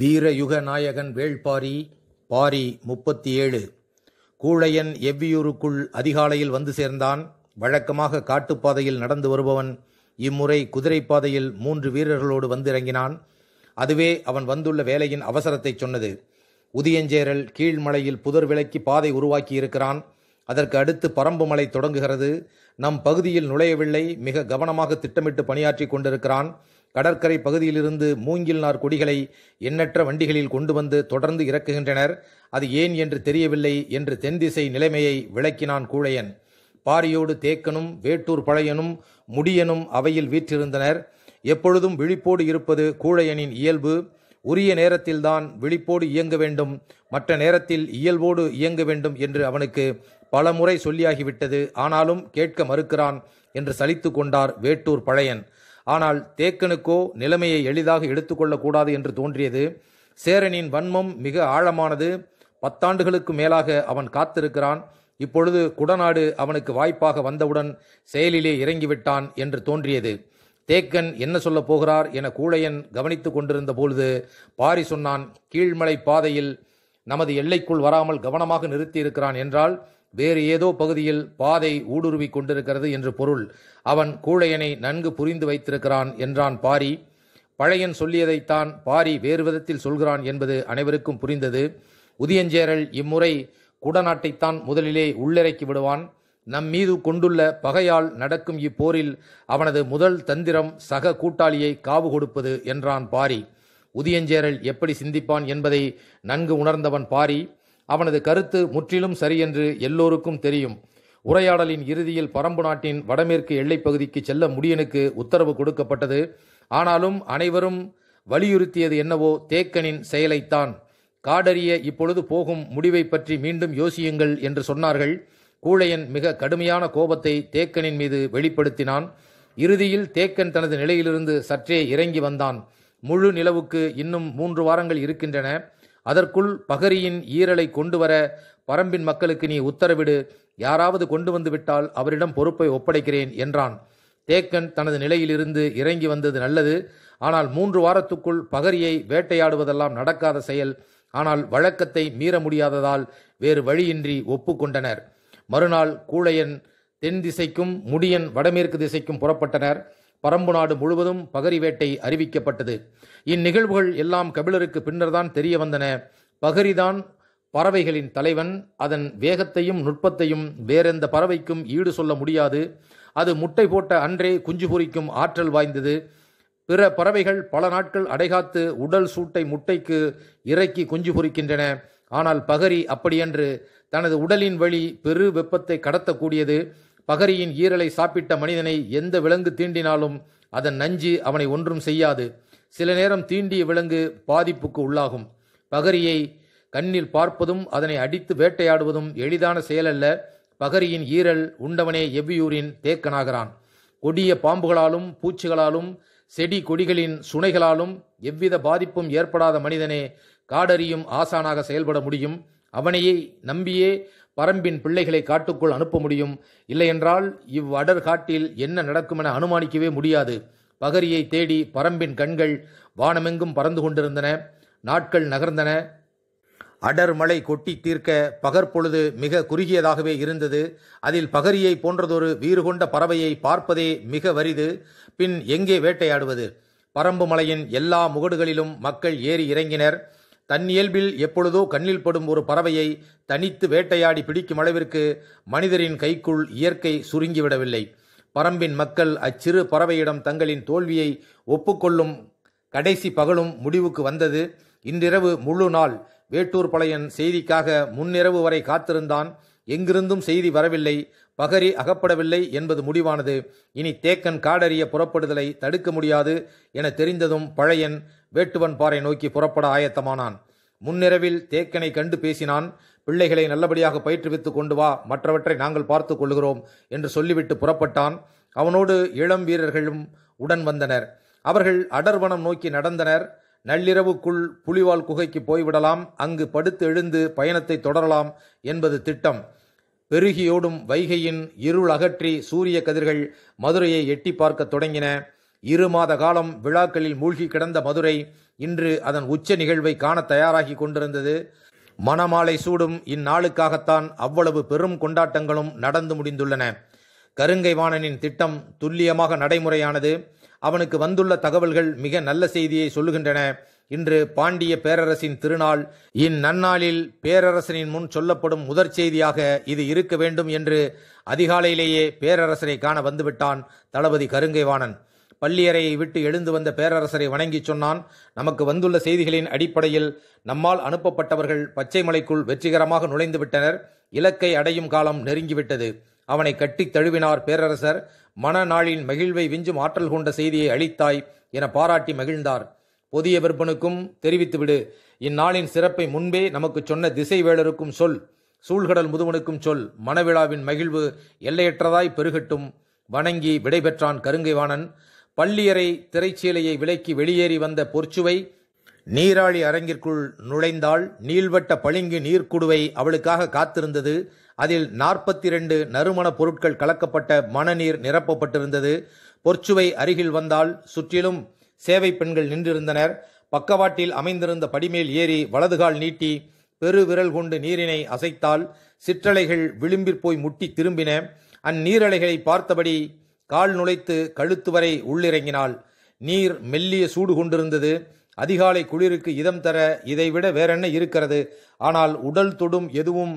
வீரயுக நாயகன் வேள்பாரி பாரி முப்பத்தி ஏழு கூழையன் எவ்வியூருக்குள் அதிகாலையில் வந்து சேர்ந்தான் வழக்கமாக காட்டுப்பாதையில் நடந்து வருபவன் இம்முறை குதிரைப்பாதையில் மூன்று வீரர்களோடு வந்திறங்கினான் அதுவே அவன் வந்துள்ள வேலையின் அவசரத்தை சொன்னது உதியஞ்சேரல் கீழ்மலையில் புதர் விலக்கி பாதை உருவாக்கி இருக்கிறான் அதற்கு அடுத்து பரம்பு மலை தொடங்குகிறது நம் பகுதியில் நுழையவில்லை மிக கவனமாக திட்டமிட்டு பணியாற்றி கொண்டிருக்கிறான் கடற்கரை பகுதியிலிருந்து மூங்கில் நார் கொடிகளை எண்ணற்ற வண்டிகளில் கொண்டு வந்து தொடர்ந்து இறக்குகின்றனர் அது ஏன் என்று தெரியவில்லை என்று தென்திசை நிலைமையை விளக்கினான் கூழையன் பாரியோடு தேக்கனும் வேட்டூர் பழையனும் முடியனும் அவையில் வீற்றிருந்தனர் எப்பொழுதும் விழிப்போடு இருப்பது கூழையனின் இயல்பு உரிய நேரத்தில்தான் விழிப்போடு இயங்க வேண்டும் மற்ற நேரத்தில் இயல்போடு இயங்க வேண்டும் என்று அவனுக்கு பல முறை சொல்லியாகிவிட்டது ஆனாலும் கேட்க மறுக்கிறான் என்று சலித்து கொண்டார் வேட்டூர் பழையன் ஆனால் தேக்கனுக்கோ நிலைமையை எளிதாக எடுத்துக்கொள்ளக்கூடாது என்று தோன்றியது சேரனின் வன்மம் மிக ஆழமானது பத்தாண்டுகளுக்கு மேலாக அவன் காத்திருக்கிறான் இப்பொழுது குடநாடு அவனுக்கு வாய்ப்பாக வந்தவுடன் செயலிலே இறங்கிவிட்டான் என்று தோன்றியது தேக்கன் என்ன சொல்லப் போகிறார் என கூழையன் கவனித்து கொண்டிருந்த பொழுது பாரி சொன்னான் கீழ்மலை பாதையில் நமது எல்லைக்குள் வராமல் கவனமாக நிறுத்தியிருக்கிறான் என்றால் வேறு ஏதோ பகுதியில் பாதை ஊடுருவி கொண்டிருக்கிறது என்று பொருள் அவன் கூழையனை நன்கு புரிந்து வைத்திருக்கிறான் என்றான் பாரி பழையன் சொல்லியதைத்தான் பாரி வேறு விதத்தில் சொல்கிறான் என்பது அனைவருக்கும் புரிந்தது உதியஞ்சேரல் இம்முறை குடநாட்டைத்தான் முதலிலே உள்ளிறக்கி விடுவான் நம் மீது கொண்டுள்ள பகையால் நடக்கும் இப்போரில் அவனது முதல் தந்திரம் சக கூட்டாளியை காவு கொடுப்பது என்றான் பாரி உதியஞ்சேரல் எப்படி சிந்திப்பான் என்பதை நன்கு உணர்ந்தவன் பாரி அவனது கருத்து முற்றிலும் சரியென்று எல்லோருக்கும் தெரியும் உரையாடலின் இறுதியில் பரம்பு நாட்டின் வடமேற்கு எல்லைப்பகுதிக்கு செல்ல முடியனுக்கு உத்தரவு கொடுக்கப்பட்டது ஆனாலும் அனைவரும் வலியுறுத்தியது என்னவோ தேக்கனின் செயலைத்தான் காடறிய இப்பொழுது போகும் முடிவை பற்றி மீண்டும் யோசியுங்கள் என்று சொன்னார்கள் கூழையன் மிக கடுமையான கோபத்தை தேக்கனின் மீது வெளிப்படுத்தினான் இறுதியில் தேக்கன் தனது நிலையிலிருந்து சற்றே இறங்கி வந்தான் முழு நிலவுக்கு இன்னும் மூன்று வாரங்கள் இருக்கின்றன அதற்குள் பகரியின் ஈரலை கொண்டு வர பரம்பின் மக்களுக்கு நீ உத்தரவிடு யாராவது கொண்டு வந்துவிட்டால் அவரிடம் பொறுப்பை ஒப்படைக்கிறேன் என்றான் தேக்கன் தனது நிலையிலிருந்து இறங்கி வந்தது நல்லது ஆனால் மூன்று வாரத்துக்குள் பகரியை வேட்டையாடுவதெல்லாம் நடக்காத செயல் ஆனால் வழக்கத்தை மீற முடியாததால் வேறு வழியின்றி ஒப்புக்கொண்டனர் மறுநாள் கூழையன் தென் திசைக்கும் முடியன் வடமேற்கு திசைக்கும் புறப்பட்டனர் பரம்பு நாடு முழுவதும் பகரி வேட்டை அறிவிக்கப்பட்டது இந்நிகழ்வுகள் எல்லாம் கபிலருக்கு பின்னர்தான் தெரிய வந்தன பகரிதான் பறவைகளின் தலைவன் அதன் வேகத்தையும் நுட்பத்தையும் வேறெந்த பறவைக்கும் ஈடு சொல்ல முடியாது அது முட்டை போட்ட அன்றே குஞ்சு பொறிக்கும் ஆற்றல் வாய்ந்தது பிற பறவைகள் பல நாட்கள் அடைகாத்து உடல் சூட்டை முட்டைக்கு இறக்கி குஞ்சு பொறிக்கின்றன ஆனால் பகரி அப்படியன்று தனது உடலின் வழி பெரு வெப்பத்தை கடத்தக்கூடியது பகரியின் ஈரலை சாப்பிட்ட மனிதனை எந்த விலங்கு தீண்டினாலும் அதன் நஞ்சு அவனை ஒன்றும் செய்யாது சில நேரம் தீண்டிய விலங்கு பாதிப்புக்கு உள்ளாகும் பகரியை கண்ணில் பார்ப்பதும் அதனை அடித்து வேட்டையாடுவதும் எளிதான செயலல்ல பகரியின் ஈரல் உண்டவனே எவ்வியூரின் தேக்கனாகிறான் கொடிய பாம்புகளாலும் பூச்சிகளாலும் செடி கொடிகளின் சுனைகளாலும் எவ்வித பாதிப்பும் ஏற்படாத மனிதனே காடறியும் ஆசானாக செயல்பட முடியும் அவனையே நம்பியே பரம்பின் பிள்ளைகளை காட்டுக்குள் அனுப்ப முடியும் இல்லையென்றால் இவ்வடர் காட்டில் என்ன நடக்கும் என அனுமானிக்கவே முடியாது பகரியை தேடி பரம்பின் கண்கள் வானமெங்கும் பறந்து கொண்டிருந்தன நாட்கள் நகர்ந்தன அடர் மழை கொட்டி தீர்க்க பகற்பொழுது மிக குறுகியதாகவே இருந்தது அதில் பகரியை போன்றதொரு வீறு கொண்ட பறவையை பார்ப்பதே மிக வரிது பின் எங்கே வேட்டையாடுவது பரம்பு மலையின் எல்லா முகடுகளிலும் மக்கள் ஏறி இறங்கினர் தன் இயல்பில் எப்பொழுதோ கண்ணில் படும் ஒரு பறவையை தனித்து வேட்டையாடி பிடிக்கும் அளவிற்கு மனிதரின் கைக்குள் இயற்கை சுருங்கிவிடவில்லை பரம்பின் மக்கள் அச்சிறு பறவையிடம் தங்களின் தோல்வியை ஒப்புக்கொள்ளும் கடைசி பகலும் முடிவுக்கு வந்தது இன்றிரவு முழு நாள் வேட்டூர் பழையன் செய்திக்காக முன்னிரவு வரை காத்திருந்தான் எங்கிருந்தும் செய்தி வரவில்லை பகரி அகப்படவில்லை என்பது முடிவானது இனி தேக்கன் காடறிய புறப்படுதலை தடுக்க முடியாது என தெரிந்ததும் பழையன் வேட்டுவன் பாறை நோக்கி புறப்பட ஆயத்தமானான் முன்னிரவில் தேக்கனை கண்டு பேசினான் பிள்ளைகளை நல்லபடியாக பயிற்றுவித்து கொண்டு வா மற்றவற்றை நாங்கள் பார்த்துக் கொள்கிறோம் என்று சொல்லிவிட்டு புறப்பட்டான் அவனோடு இளம் வீரர்களும் உடன் வந்தனர் அவர்கள் அடர்வனம் நோக்கி நடந்தனர் நள்ளிரவுக்குள் புலிவால் குகைக்கு போய்விடலாம் அங்கு படுத்து எழுந்து பயணத்தை தொடரலாம் என்பது திட்டம் பெருகியோடும் வைகையின் இருள் அகற்றி சூரிய கதிர்கள் மதுரையை எட்டி பார்க்க தொடங்கின இரு மாத காலம் விழாக்களில் மூழ்கி கிடந்த மதுரை இன்று அதன் உச்ச நிகழ்வை காண தயாராகி கொண்டிருந்தது மணமாலை சூடும் இந்நாளுக்காகத்தான் அவ்வளவு பெரும் கொண்டாட்டங்களும் நடந்து முடிந்துள்ளன கருங்கை வாணனின் திட்டம் துல்லியமாக நடைமுறையானது அவனுக்கு வந்துள்ள தகவல்கள் மிக நல்ல செய்தியை சொல்லுகின்றன இன்று பாண்டிய பேரரசின் திருநாள் இந்நன்னாளில் பேரரசனின் முன் சொல்லப்படும் முதற் செய்தியாக இது இருக்க வேண்டும் என்று அதிகாலையிலேயே பேரரசனை காண வந்துவிட்டான் தளபதி கருங்கைவாணன் பள்ளியறையை விட்டு எழுந்து வந்த பேரரசரை வணங்கிச் சொன்னான் நமக்கு வந்துள்ள செய்திகளின் அடிப்படையில் நம்மால் அனுப்பப்பட்டவர்கள் பச்சைமலைக்குள் வெற்றிகரமாக நுழைந்துவிட்டனர் இலக்கை அடையும் காலம் நெருங்கிவிட்டது அவனை கட்டித் தழுவினார் பேரரசர் மனநாளின் மகிழ்வை விஞ்சும் ஆற்றல் கொண்ட செய்தியை அளித்தாய் என பாராட்டி மகிழ்ந்தார் புதிய விற்பனுக்கும் தெரிவித்துவிடு இந்நாளின் சிறப்பை முன்பே நமக்கு சொன்ன திசைவேளருக்கும் சொல் சூழ்கடல் முதுவனுக்கும் சொல் மனவிழாவின் மகிழ்வு எல்லையற்றதாய் பெருகட்டும் வணங்கி விடைபெற்றான் கருங்கைவாணன் பள்ளியறை திரைச்சீலையை விலக்கி வெளியேறி வந்த பொற்சுவை நீராழி அரங்கிற்குள் நுழைந்தால் நீள்வட்ட பளிங்கு நீர்க்குடுவை அவளுக்காக காத்திருந்தது அதில் நாற்பத்தி இரண்டு நறுமண பொருட்கள் கலக்கப்பட்ட மணநீர் நிரப்பப்பட்டிருந்தது பொற்சுவை அருகில் வந்தால் சுற்றிலும் சேவை பெண்கள் நின்றிருந்தனர் பக்கவாட்டில் அமைந்திருந்த படிமேல் ஏறி வலதுகால் நீட்டி பெருவிரல் கொண்டு நீரினை அசைத்தால் சிற்றலைகள் விளிம்பிற் போய் முட்டி திரும்பின அந்நீரலைகளை பார்த்தபடி கால் நுழைத்து கழுத்து வரை உள்ளிறங்கினாள் நீர் மெல்லிய சூடு கொண்டிருந்தது அதிகாலை குளிருக்கு இதம் தர இதைவிட வேறென்ன இருக்கிறது ஆனால் உடல் தொடும் எதுவும்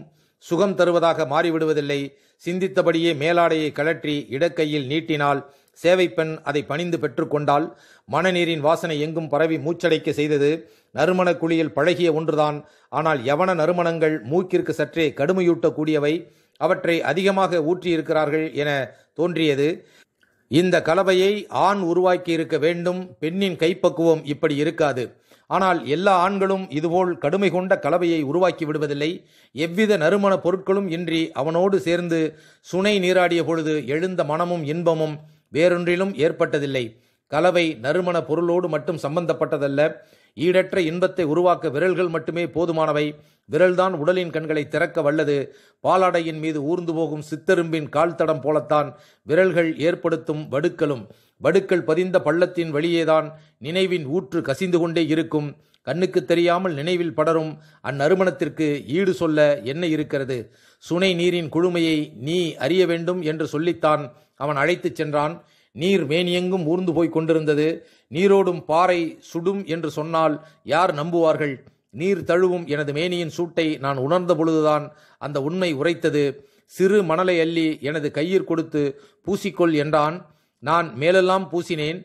சுகம் தருவதாக மாறிவிடுவதில்லை சிந்தித்தபடியே மேலாடையை கழற்றி இடக்கையில் நீட்டினால் சேவைப்பெண் அதை பணிந்து பெற்றுக்கொண்டால் மணநீரின் வாசனை எங்கும் பரவி மூச்சடைக்க செய்தது நறுமண குழியில் பழகிய ஒன்றுதான் ஆனால் யவன நறுமணங்கள் மூக்கிற்கு சற்றே கடுமையூட்டக்கூடியவை அவற்றை அதிகமாக ஊற்றியிருக்கிறார்கள் என தோன்றியது இந்த கலவையை ஆண் உருவாக்கி இருக்க வேண்டும் பெண்ணின் கைப்பக்குவம் இப்படி இருக்காது ஆனால் எல்லா ஆண்களும் இதுபோல் கடுமை கொண்ட கலவையை உருவாக்கி விடுவதில்லை எவ்வித நறுமண பொருட்களும் இன்றி அவனோடு சேர்ந்து சுனை நீராடிய பொழுது எழுந்த மனமும் இன்பமும் வேறொன்றிலும் ஏற்பட்டதில்லை கலவை நறுமண பொருளோடு மட்டும் சம்பந்தப்பட்டதல்ல ஈடற்ற இன்பத்தை உருவாக்க விரல்கள் மட்டுமே போதுமானவை விரல்தான் உடலின் கண்களை திறக்க வல்லது பாலாடையின் மீது ஊர்ந்து போகும் சித்தெரும்பின் கால் தடம் போலத்தான் விரல்கள் ஏற்படுத்தும் வடுக்களும் வடுக்கள் பதிந்த பள்ளத்தின் வழியேதான் நினைவின் ஊற்று கசிந்து கொண்டே இருக்கும் கண்ணுக்கு தெரியாமல் நினைவில் படரும் அந்நறுமணத்திற்கு ஈடு சொல்ல என்ன இருக்கிறது சுனை நீரின் குழுமையை நீ அறிய வேண்டும் என்று சொல்லித்தான் அவன் அழைத்துச் சென்றான் நீர் மேனியெங்கும் ஊர்ந்து போய்க் கொண்டிருந்தது நீரோடும் பாறை சுடும் என்று சொன்னால் யார் நம்புவார்கள் நீர் தழுவும் எனது மேனியின் சூட்டை நான் உணர்ந்த பொழுதுதான் அந்த உண்மை உரைத்தது சிறு மணலை அள்ளி எனது கையிற் கொடுத்து பூசிக்கொள் என்றான் நான் மேலெல்லாம் பூசினேன்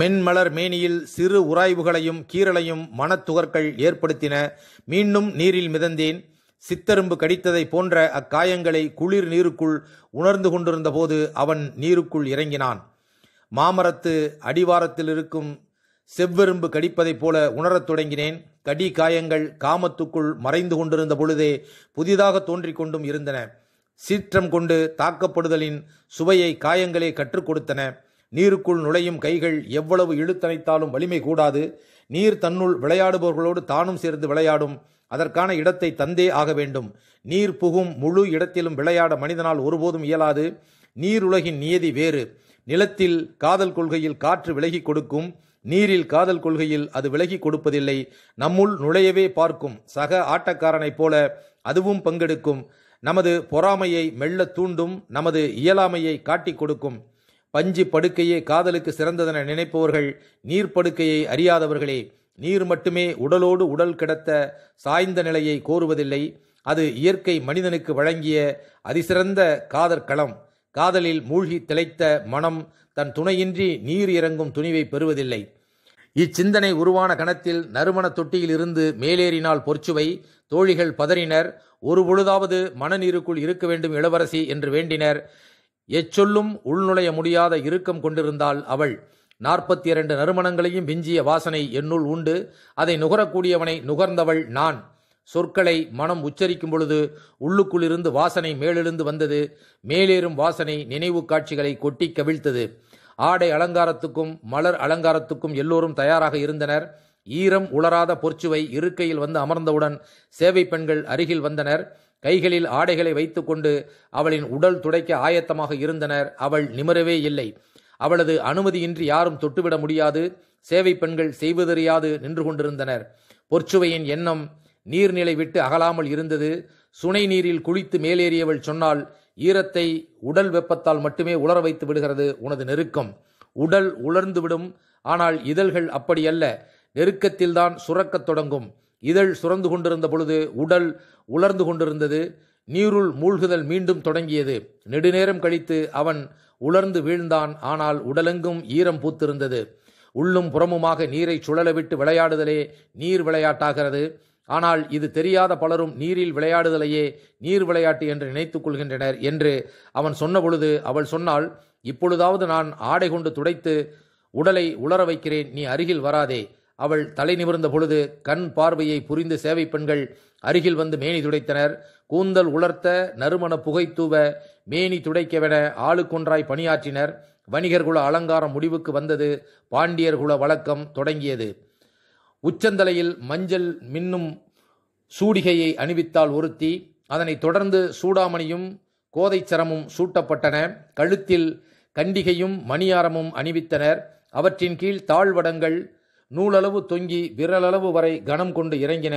மென்மலர் மேனியில் சிறு உராய்வுகளையும் கீறலையும் மனத்துகர்கள் ஏற்படுத்தின மீண்டும் நீரில் மிதந்தேன் சித்தரும்பு கடித்ததை போன்ற அக்காயங்களை குளிர் நீருக்குள் உணர்ந்து கொண்டிருந்தபோது அவன் நீருக்குள் இறங்கினான் மாமரத்து அடிவாரத்தில் இருக்கும் செவ்வெரும்பு கடிப்பதைப் போல உணரத் தொடங்கினேன் கடி காயங்கள் காமத்துக்குள் மறைந்து கொண்டிருந்த பொழுதே புதிதாக தோன்றிக் கொண்டும் இருந்தன சீற்றம் கொண்டு தாக்கப்படுதலின் சுவையை காயங்களே கற்றுக் கொடுத்தன நீருக்குள் நுழையும் கைகள் எவ்வளவு இழுத்தனைத்தாலும் வலிமை கூடாது நீர் தன்னுள் விளையாடுபவர்களோடு தானும் சேர்ந்து விளையாடும் அதற்கான இடத்தை தந்தே ஆக வேண்டும் நீர் புகும் முழு இடத்திலும் விளையாட மனிதனால் ஒருபோதும் இயலாது நீருலகின் நியதி வேறு நிலத்தில் காதல் கொள்கையில் காற்று விலகி கொடுக்கும் நீரில் காதல் கொள்கையில் அது விலகி கொடுப்பதில்லை நம்முள் நுழையவே பார்க்கும் சக ஆட்டக்காரனைப் போல அதுவும் பங்கெடுக்கும் நமது பொறாமையை மெல்ல தூண்டும் நமது இயலாமையை காட்டிக் கொடுக்கும் பஞ்சு படுக்கையே காதலுக்கு சிறந்ததென நினைப்பவர்கள் நீர் படுக்கையை அறியாதவர்களே நீர் மட்டுமே உடலோடு உடல் கிடத்த சாய்ந்த நிலையை கோருவதில்லை அது இயற்கை மனிதனுக்கு வழங்கிய அதிசிறந்த காதற்களம் காதலில் மூழ்கி திளைத்த மனம் தன் துணையின்றி நீர் இறங்கும் துணிவை பெறுவதில்லை இச்சிந்தனை உருவான கணத்தில் நறுமண இருந்து மேலேறினால் பொற்சுவை தோழிகள் பதறினர் ஒரு பொழுதாவது மனநீருக்குள் இருக்க வேண்டும் இளவரசி என்று வேண்டினர் எச்சொல்லும் உள்நுழைய முடியாத இறுக்கம் கொண்டிருந்தாள் அவள் நாற்பத்தி இரண்டு நறுமணங்களையும் விஞ்சிய வாசனை என்னுள் உண்டு அதை நுகரக்கூடியவனை நுகர்ந்தவள் நான் சொற்களை மனம் உச்சரிக்கும் பொழுது உள்ளுக்குள்ளிருந்து வாசனை மேலெழுந்து வந்தது மேலேறும் வாசனை நினைவு காட்சிகளை கொட்டி கவிழ்த்தது ஆடை அலங்காரத்துக்கும் மலர் அலங்காரத்துக்கும் எல்லோரும் தயாராக இருந்தனர் ஈரம் உளராத பொற்சுவை இருக்கையில் வந்து அமர்ந்தவுடன் சேவை பெண்கள் அருகில் வந்தனர் கைகளில் ஆடைகளை வைத்துக்கொண்டு அவளின் உடல் துடைக்க ஆயத்தமாக இருந்தனர் அவள் நிமரவே இல்லை அவளது அனுமதியின்றி யாரும் தொட்டுவிட முடியாது சேவை பெண்கள் செய்வதறியாது நின்று கொண்டிருந்தனர் பொற்சுவையின் எண்ணம் நீர்நிலை விட்டு அகலாமல் இருந்தது சுனை நீரில் குளித்து மேலேறியவள் சொன்னால் ஈரத்தை உடல் வெப்பத்தால் மட்டுமே உலர வைத்து விடுகிறது உனது நெருக்கம் உடல் உலர்ந்துவிடும் ஆனால் இதழ்கள் அப்படியல்ல நெருக்கத்தில்தான் சுரக்கத் தொடங்கும் இதழ் சுரந்து கொண்டிருந்த பொழுது உடல் உலர்ந்து கொண்டிருந்தது நீருள் மூழ்குதல் மீண்டும் தொடங்கியது நெடுநேரம் கழித்து அவன் உலர்ந்து வீழ்ந்தான் ஆனால் உடலெங்கும் ஈரம் பூத்திருந்தது உள்ளும் புறமுமாக நீரை சுழலவிட்டு விளையாடுதலே நீர் விளையாட்டாகிறது ஆனால் இது தெரியாத பலரும் நீரில் விளையாடுதலையே நீர் விளையாட்டு என்று நினைத்து கொள்கின்றனர் என்று அவன் சொன்னபொழுது அவள் சொன்னால் இப்பொழுதாவது நான் ஆடை கொண்டு துடைத்து உடலை உளர வைக்கிறேன் நீ அருகில் வராதே அவள் தலை நிமிர்ந்த பொழுது கண் பார்வையை புரிந்து சேவை பெண்கள் அருகில் வந்து மேனி துடைத்தனர் கூந்தல் உலர்த்த நறுமண புகைத்தூவ மேனி துடைக்கவென ஆளுக்கொன்றாய் பணியாற்றினர் வணிகர்குல அலங்காரம் முடிவுக்கு வந்தது பாண்டியர்குல வழக்கம் தொடங்கியது உச்சந்தலையில் மஞ்சள் மின்னும் சூடிகையை அணிவித்தால் ஒருத்தி அதனைத் தொடர்ந்து சூடாமணியும் கோதை சரமும் சூட்டப்பட்டன கழுத்தில் கண்டிகையும் மணியாரமும் அணிவித்தனர் அவற்றின் கீழ் தாழ்வடங்கள் நூலளவு தொங்கி விரலளவு வரை கனம் கொண்டு இறங்கின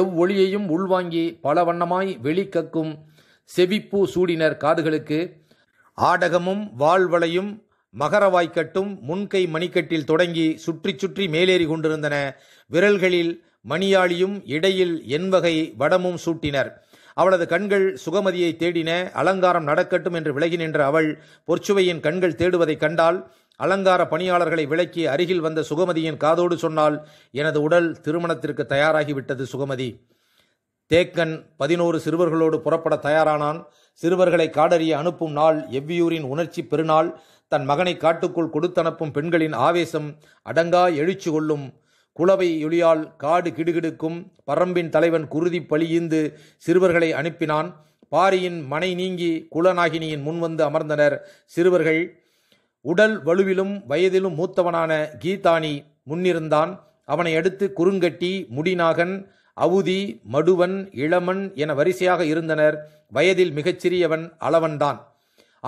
எவ்வொளியையும் உள்வாங்கி பல வண்ணமாய் வெளிக்கக்கும் செவிப்பூ சூடினர் காதுகளுக்கு ஆடகமும் வாழ்வளையும் மகரவாய்க்கட்டும் முன்கை மணிக்கட்டில் தொடங்கி சுற்றி சுற்றி மேலேறி கொண்டிருந்தன விரல்களில் மணியாளியும் இடையில் என்வகை வடமும் சூட்டினர் அவளது கண்கள் சுகமதியை தேடின அலங்காரம் நடக்கட்டும் என்று விலகி நின்ற அவள் பொற்சுவையின் கண்கள் தேடுவதைக் கண்டால் அலங்கார பணியாளர்களை விலக்கி அருகில் வந்த சுகமதியின் காதோடு சொன்னால் எனது உடல் திருமணத்திற்கு தயாராகிவிட்டது சுகமதி தேக்கன் பதினோரு சிறுவர்களோடு புறப்பட தயாரானான் சிறுவர்களை காடறிய அனுப்பும் நாள் எவ்வியூரின் உணர்ச்சி பெருநாள் தன் மகனை காட்டுக்குள் கொடுத்தனுப்பும் பெண்களின் ஆவேசம் அடங்கா எழுச்சி கொள்ளும் குளவை ஒளியால் காடு கிடுகிடுக்கும் பரம்பின் தலைவன் குருதி பழியிந்து சிறுவர்களை அனுப்பினான் பாரியின் மனை நீங்கி குலநாகினியின் முன்வந்து அமர்ந்தனர் சிறுவர்கள் உடல் வலுவிலும் வயதிலும் மூத்தவனான கீதானி முன்னிருந்தான் அவனை அடுத்து குறுங்கட்டி முடிநாகன் அவுதி மடுவன் இளமன் என வரிசையாக இருந்தனர் வயதில் மிகச்சிறியவன் அளவன்தான்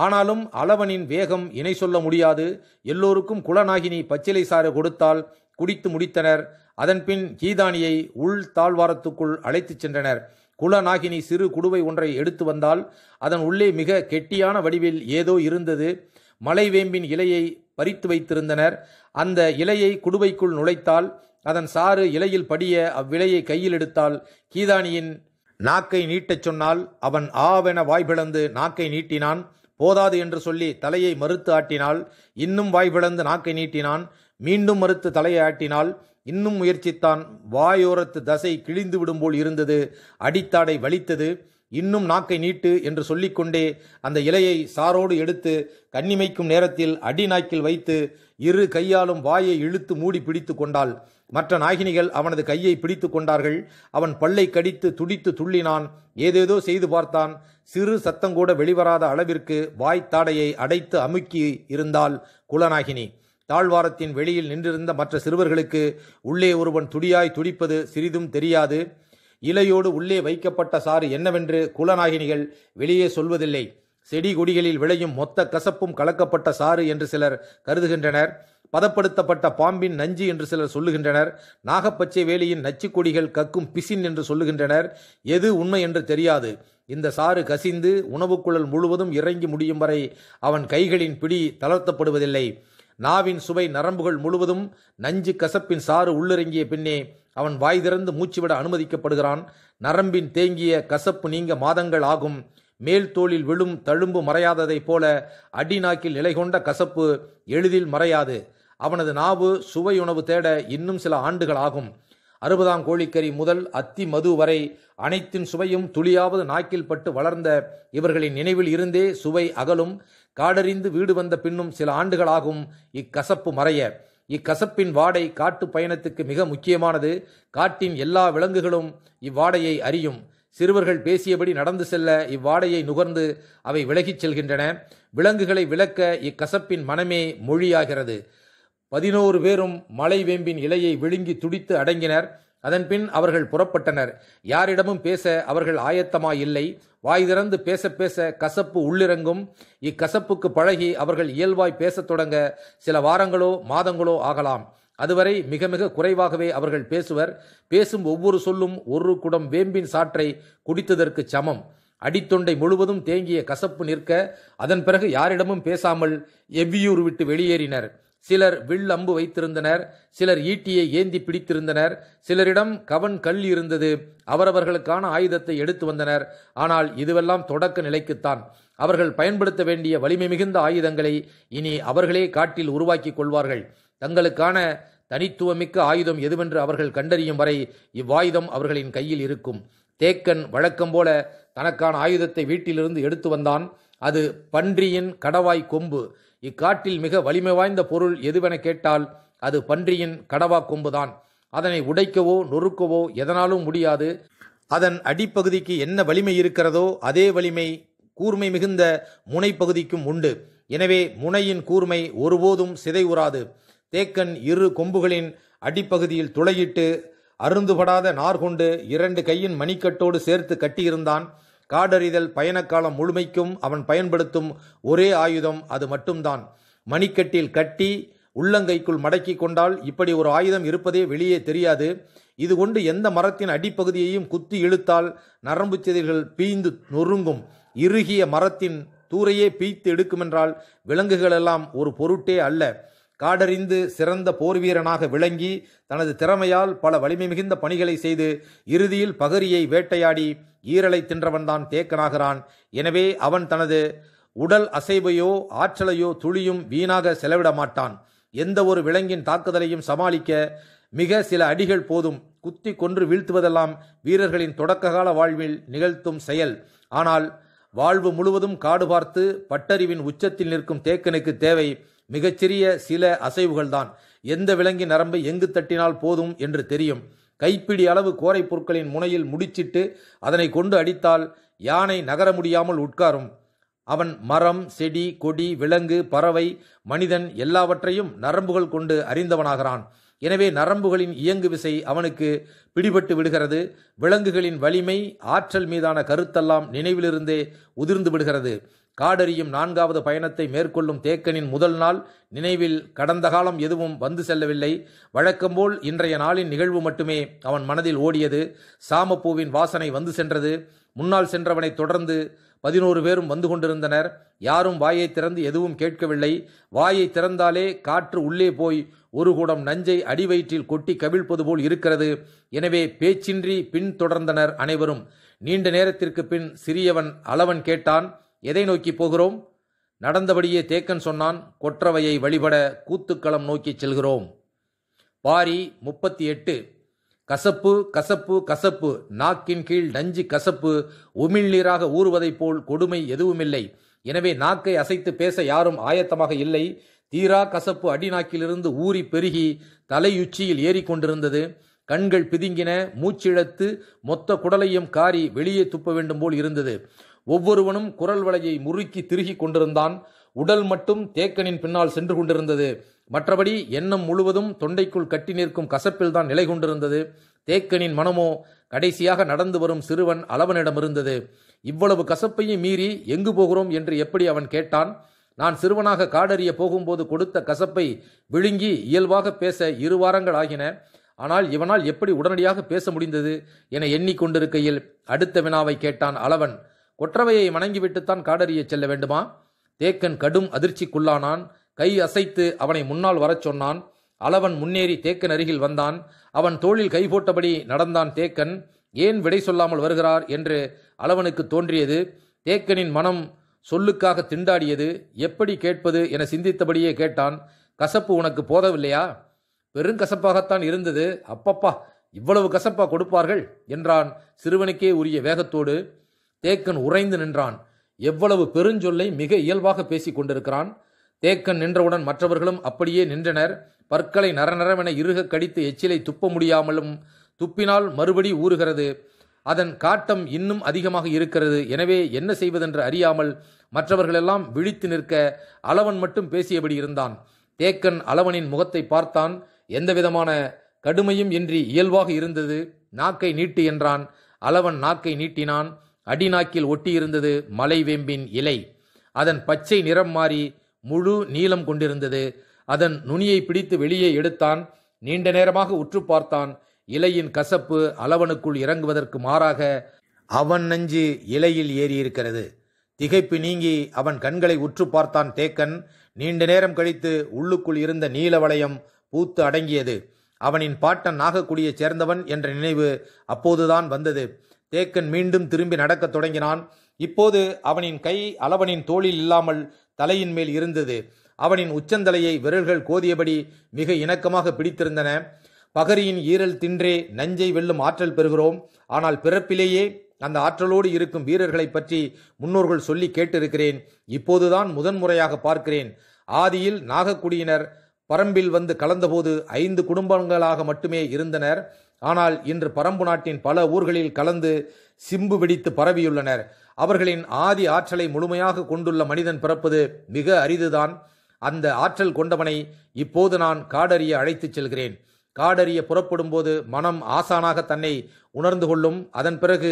ஆனாலும் அளவனின் வேகம் இணை சொல்ல முடியாது எல்லோருக்கும் குலநாகினி பச்சிலை சாறு கொடுத்தால் குடித்து முடித்தனர் அதன்பின் கீதானியை உள் தாழ்வாரத்துக்குள் அழைத்துச் சென்றனர் குலநாகினி சிறு குடுவை ஒன்றை எடுத்து வந்தால் அதன் உள்ளே மிக கெட்டியான வடிவில் ஏதோ இருந்தது மலைவேம்பின் இலையை பறித்து வைத்திருந்தனர் அந்த இலையை குடுவைக்குள் நுழைத்தால் அதன் சாறு இலையில் படிய அவ்விலையை கையில் எடுத்தால் கீதானியின் நாக்கை நீட்டச் சொன்னால் அவன் ஆவென வாய்பிளந்து நாக்கை நீட்டினான் போதாது என்று சொல்லி தலையை மறுத்து ஆட்டினாள் இன்னும் வாய் பிளந்து நாக்கை நீட்டினான் மீண்டும் மறுத்து தலையை ஆட்டினாள் இன்னும் முயற்சித்தான் வாயோரத்து தசை கிழிந்து விடும்போல் இருந்தது அடித்தாடை வலித்தது இன்னும் நாக்கை நீட்டு என்று சொல்லிக்கொண்டே அந்த இலையை சாரோடு எடுத்து கண்ணிமைக்கும் நேரத்தில் அடி நாக்கில் வைத்து இரு கையாலும் வாயை இழுத்து மூடி பிடித்து கொண்டாள் மற்ற நாகினிகள் அவனது கையை பிடித்து கொண்டார்கள் அவன் பல்லை கடித்து துடித்து துள்ளினான் ஏதேதோ செய்து பார்த்தான் சிறு சத்தங்கூட வெளிவராத அளவிற்கு வாய்த்தாடையை அடைத்து அமுக்கி இருந்தால் குலநாகினி தாழ்வாரத்தின் வெளியில் நின்றிருந்த மற்ற சிறுவர்களுக்கு உள்ளே ஒருவன் துடியாய் துடிப்பது சிறிதும் தெரியாது இலையோடு உள்ளே வைக்கப்பட்ட சாறு என்னவென்று குலநாகினிகள் வெளியே சொல்வதில்லை செடி கொடிகளில் விளையும் மொத்த கசப்பும் கலக்கப்பட்ட சாறு என்று சிலர் கருதுகின்றனர் பதப்படுத்தப்பட்ட பாம்பின் நஞ்சு என்று சிலர் சொல்லுகின்றனர் நாகப்பச்சை வேலியின் நச்சுக்கொடிகள் கக்கும் பிசின் என்று சொல்லுகின்றனர் எது உண்மை என்று தெரியாது இந்த சாறு கசிந்து உணவுக்குழல் முழுவதும் இறங்கி முடியும் வரை அவன் கைகளின் பிடி தளர்த்தப்படுவதில்லை நாவின் சுவை நரம்புகள் முழுவதும் நஞ்சு கசப்பின் சாறு உள்ளிறங்கிய பின்னே அவன் வாய் திறந்து மூச்சுவிட அனுமதிக்கப்படுகிறான் நரம்பின் தேங்கிய கசப்பு நீங்க மாதங்கள் ஆகும் மேல் தோளில் விழும் தழும்பு மறையாததைப் போல அடிநாக்கில் நிலை கொண்ட கசப்பு எளிதில் மறையாது அவனது நாவு சுவையுணவு தேட இன்னும் சில ஆண்டுகள் ஆகும் அறுபதாம் கோழிக்கறி முதல் அத்தி மது வரை அனைத்தின் சுவையும் துளியாவது நாக்கில் பட்டு வளர்ந்த இவர்களின் நினைவில் இருந்தே சுவை அகலும் காடறிந்து வீடு வந்த பின்னும் சில ஆண்டுகளாகும் இக்கசப்பு மறைய இக்கசப்பின் வாடை காட்டு பயணத்துக்கு மிக முக்கியமானது காட்டின் எல்லா விலங்குகளும் இவ்வாடையை அறியும் சிறுவர்கள் பேசியபடி நடந்து செல்ல இவ்வாடையை நுகர்ந்து அவை விலகிச் செல்கின்றன விலங்குகளை விளக்க இக்கசப்பின் மனமே மொழியாகிறது பதினோரு பேரும் மலை வேம்பின் இலையை விழுங்கி துடித்து அடங்கினர் அதன்பின் அவர்கள் புறப்பட்டனர் யாரிடமும் பேச அவர்கள் ஆயத்தமாயில்லை வாய் திறந்து பேச பேச கசப்பு உள்ளிறங்கும் இக்கசப்புக்கு பழகி அவர்கள் இயல்பாய் பேசத் தொடங்க சில வாரங்களோ மாதங்களோ ஆகலாம் அதுவரை மிக மிக குறைவாகவே அவர்கள் பேசுவர் பேசும் ஒவ்வொரு சொல்லும் ஒரு குடம் வேம்பின் சாற்றை குடித்ததற்கு சமம் அடித்தொண்டை முழுவதும் தேங்கிய கசப்பு நிற்க அதன் பிறகு யாரிடமும் பேசாமல் எவ்வியூர் விட்டு வெளியேறினர் சிலர் வில் அம்பு வைத்திருந்தனர் சிலர் ஈட்டியை ஏந்தி பிடித்திருந்தனர் சிலரிடம் கவன் கல் இருந்தது அவரவர்களுக்கான ஆயுதத்தை எடுத்து வந்தனர் ஆனால் இதுவெல்லாம் தொடக்க நிலைக்குத்தான் அவர்கள் பயன்படுத்த வேண்டிய வலிமை மிகுந்த ஆயுதங்களை இனி அவர்களே காட்டில் உருவாக்கிக் கொள்வார்கள் தங்களுக்கான தனித்துவமிக்க ஆயுதம் எதுவென்று அவர்கள் கண்டறியும் வரை இவ்வாயுதம் அவர்களின் கையில் இருக்கும் தேக்கன் வழக்கம் போல தனக்கான ஆயுதத்தை வீட்டிலிருந்து எடுத்து வந்தான் அது பன்றியின் கடவாய் கொம்பு இக்காட்டில் மிக வலிமை வாய்ந்த பொருள் எதுவென கேட்டால் அது பன்றியின் கடவா கொம்புதான் அதனை உடைக்கவோ நொறுக்கவோ எதனாலும் முடியாது அதன் அடிப்பகுதிக்கு என்ன வலிமை இருக்கிறதோ அதே வலிமை கூர்மை மிகுந்த முனைப்பகுதிக்கும் உண்டு எனவே முனையின் கூர்மை ஒருபோதும் சிதைவுறாது தேக்கன் இரு கொம்புகளின் அடிப்பகுதியில் துளையிட்டு அருந்துபடாத நார் கொண்டு இரண்டு கையின் மணிக்கட்டோடு சேர்த்து கட்டியிருந்தான் காடறிதல் பயணக்காலம் முழுமைக்கும் அவன் பயன்படுத்தும் ஒரே ஆயுதம் அது மட்டும்தான் மணிக்கட்டில் கட்டி உள்ளங்கைக்குள் மடக்கி கொண்டால் இப்படி ஒரு ஆயுதம் இருப்பதே வெளியே தெரியாது இது கொண்டு எந்த மரத்தின் அடிப்பகுதியையும் குத்தி இழுத்தால் நரம்பு செதில்கள் பீய்ந்து நொறுங்கும் இறுகிய மரத்தின் தூரையே பீய்த்து எடுக்குமென்றால் விலங்குகளெல்லாம் ஒரு பொருட்டே அல்ல காடறிந்து சிறந்த போர்வீரனாக விளங்கி தனது திறமையால் பல வலிமை மிகுந்த பணிகளை செய்து இறுதியில் பகரியை வேட்டையாடி ஈரலை தின்றவன்தான் தேக்கனாகிறான் எனவே அவன் தனது உடல் அசைவையோ ஆற்றலையோ துளியும் வீணாக செலவிட மாட்டான் எந்த ஒரு விலங்கின் தாக்குதலையும் சமாளிக்க மிக சில அடிகள் போதும் குத்தி கொன்று வீழ்த்துவதெல்லாம் வீரர்களின் தொடக்ககால வாழ்வில் நிகழ்த்தும் செயல் ஆனால் வாழ்வு முழுவதும் காடு பார்த்து பட்டறிவின் உச்சத்தில் நிற்கும் தேக்கனுக்கு தேவை மிகச்சிறிய சில அசைவுகள்தான் எந்த விலங்கின் நரம்பை எங்கு தட்டினால் போதும் என்று தெரியும் கைப்பிடி அளவு கோரை பொருட்களின் முனையில் முடிச்சிட்டு அதனை கொண்டு அடித்தால் யானை நகர முடியாமல் உட்காரும் அவன் மரம் செடி கொடி விலங்கு பறவை மனிதன் எல்லாவற்றையும் நரம்புகள் கொண்டு அறிந்தவனாகிறான் எனவே நரம்புகளின் இயங்கு விசை அவனுக்கு பிடிபட்டு விடுகிறது விலங்குகளின் வலிமை ஆற்றல் மீதான கருத்தெல்லாம் நினைவிலிருந்தே உதிர்ந்து விடுகிறது காடறியும் நான்காவது பயணத்தை மேற்கொள்ளும் தேக்கனின் முதல் நாள் நினைவில் கடந்த காலம் எதுவும் வந்து செல்லவில்லை வழக்கம்போல் இன்றைய நாளின் நிகழ்வு மட்டுமே அவன் மனதில் ஓடியது சாமப்பூவின் வாசனை வந்து சென்றது முன்னால் சென்றவனை தொடர்ந்து பதினோரு பேரும் வந்து கொண்டிருந்தனர் யாரும் வாயை திறந்து எதுவும் கேட்கவில்லை வாயை திறந்தாலே காற்று உள்ளே போய் ஒரு குடம் நஞ்சை அடிவயிற்றில் கொட்டி கவிழ்ப்பது போல் இருக்கிறது எனவே பேச்சின்றி பின்தொடர்ந்தனர் அனைவரும் நீண்ட நேரத்திற்கு பின் சிறியவன் அளவன் கேட்டான் எதை நோக்கி போகிறோம் நடந்தபடியே தேக்கன் சொன்னான் கொற்றவையை வழிபட கூத்துக்களம் நோக்கி செல்கிறோம் பாரி முப்பத்தி எட்டு கசப்பு கசப்பு கசப்பு நாக்கின் கீழ் நஞ்சு கசப்பு உமிழ்நீராக ஊறுவதைப் போல் கொடுமை எதுவுமில்லை எனவே நாக்கை அசைத்து பேச யாரும் ஆயத்தமாக இல்லை தீரா கசப்பு அடிநாக்கிலிருந்து ஊறி பெருகி தலையுச்சியில் ஏறிக்கொண்டிருந்தது கண்கள் பிதுங்கின மூச்சிழத்து மொத்த குடலையும் காரி வெளியே துப்ப வேண்டும் போல் இருந்தது ஒவ்வொருவனும் குரல் வலையை முறுக்கி திருகி கொண்டிருந்தான் உடல் மட்டும் தேக்கனின் பின்னால் சென்று கொண்டிருந்தது மற்றபடி எண்ணம் முழுவதும் தொண்டைக்குள் கட்டி நிற்கும் கசப்பில்தான் நிலை கொண்டிருந்தது தேக்கனின் மனமோ கடைசியாக நடந்து வரும் சிறுவன் அளவனிடம் இருந்தது இவ்வளவு கசப்பையும் மீறி எங்கு போகிறோம் என்று எப்படி அவன் கேட்டான் நான் சிறுவனாக காடறிய போகும்போது கொடுத்த கசப்பை விழுங்கி இயல்பாக பேச இரு வாரங்கள் ஆகின ஆனால் இவனால் எப்படி உடனடியாக பேச முடிந்தது என எண்ணிக்கொண்டிருக்கையில் அடுத்த வினாவை கேட்டான் அளவன் கொற்றவையை வணங்கிவிட்டுத்தான் காடறியச் செல்ல வேண்டுமா தேக்கன் கடும் அதிர்ச்சிக்குள்ளானான் கை அசைத்து அவனை முன்னால் வரச் சொன்னான் அளவன் முன்னேறி தேக்கன் அருகில் வந்தான் அவன் தோளில் கை போட்டபடி நடந்தான் தேக்கன் ஏன் விடை சொல்லாமல் வருகிறார் என்று அளவனுக்கு தோன்றியது தேக்கனின் மனம் சொல்லுக்காக திண்டாடியது எப்படி கேட்பது என சிந்தித்தபடியே கேட்டான் கசப்பு உனக்கு போதவில்லையா பெரும் கசப்பாகத்தான் இருந்தது அப்பப்பா இவ்வளவு கசப்பா கொடுப்பார்கள் என்றான் சிறுவனுக்கே உரிய வேகத்தோடு தேக்கன் உறைந்து நின்றான் எவ்வளவு பெருஞ்சொல்லை மிக இயல்பாக பேசிக் கொண்டிருக்கிறான் தேக்கன் நின்றவுடன் மற்றவர்களும் அப்படியே நின்றனர் பற்களை நரநரவென இறுக கடித்து எச்சிலை துப்ப முடியாமலும் துப்பினால் மறுபடி ஊறுகிறது அதன் காட்டம் இன்னும் அதிகமாக இருக்கிறது எனவே என்ன செய்வதென்று அறியாமல் மற்றவர்களெல்லாம் விழித்து நிற்க அளவன் மட்டும் பேசியபடி இருந்தான் தேக்கன் அளவனின் முகத்தை பார்த்தான் எந்தவிதமான கடுமையும் இன்றி இயல்பாக இருந்தது நாக்கை நீட்டு என்றான் அளவன் நாக்கை நீட்டினான் அடிநாக்கில் ஒட்டியிருந்தது மலைவேம்பின் இலை அதன் பச்சை நிறம் மாறி முழு நீளம் கொண்டிருந்தது அதன் நுனியை பிடித்து வெளியே எடுத்தான் நீண்ட நேரமாக உற்று பார்த்தான் இலையின் கசப்பு அளவனுக்குள் இறங்குவதற்கு மாறாக அவன் நஞ்சு இலையில் ஏறியிருக்கிறது திகைப்பு நீங்கி அவன் கண்களை உற்று பார்த்தான் தேக்கன் நீண்ட நேரம் கழித்து உள்ளுக்குள் இருந்த நீல வளையம் பூத்து அடங்கியது அவனின் பாட்டன் நாகக்குடியைச் சேர்ந்தவன் என்ற நினைவு அப்போதுதான் வந்தது தேக்கன் மீண்டும் திரும்பி நடக்கத் தொடங்கினான் இப்போது அவனின் கை அளவனின் தோளில் இல்லாமல் தலையின் மேல் இருந்தது அவனின் உச்சந்தலையை விரல்கள் கோதியபடி மிக இணக்கமாக பிடித்திருந்தன பகரியின் ஈரல் தின்றே நஞ்சை வெல்லும் ஆற்றல் பெறுகிறோம் ஆனால் பிறப்பிலேயே அந்த ஆற்றலோடு இருக்கும் வீரர்களை பற்றி முன்னோர்கள் சொல்லி கேட்டிருக்கிறேன் இப்போதுதான் முதன்முறையாக பார்க்கிறேன் ஆதியில் நாகக்குடியினர் பரம்பில் வந்து கலந்தபோது ஐந்து குடும்பங்களாக மட்டுமே இருந்தனர் ஆனால் இன்று பரம்பு நாட்டின் பல ஊர்களில் கலந்து சிம்பு வெடித்து பரவியுள்ளனர் அவர்களின் ஆதி ஆற்றலை முழுமையாக கொண்டுள்ள மனிதன் பிறப்பது மிக அரிதுதான் அந்த ஆற்றல் கொண்டவனை இப்போது நான் காடறிய அழைத்துச் செல்கிறேன் காடறிய புறப்படும் போது மனம் ஆசானாக தன்னை உணர்ந்து கொள்ளும் அதன் பிறகு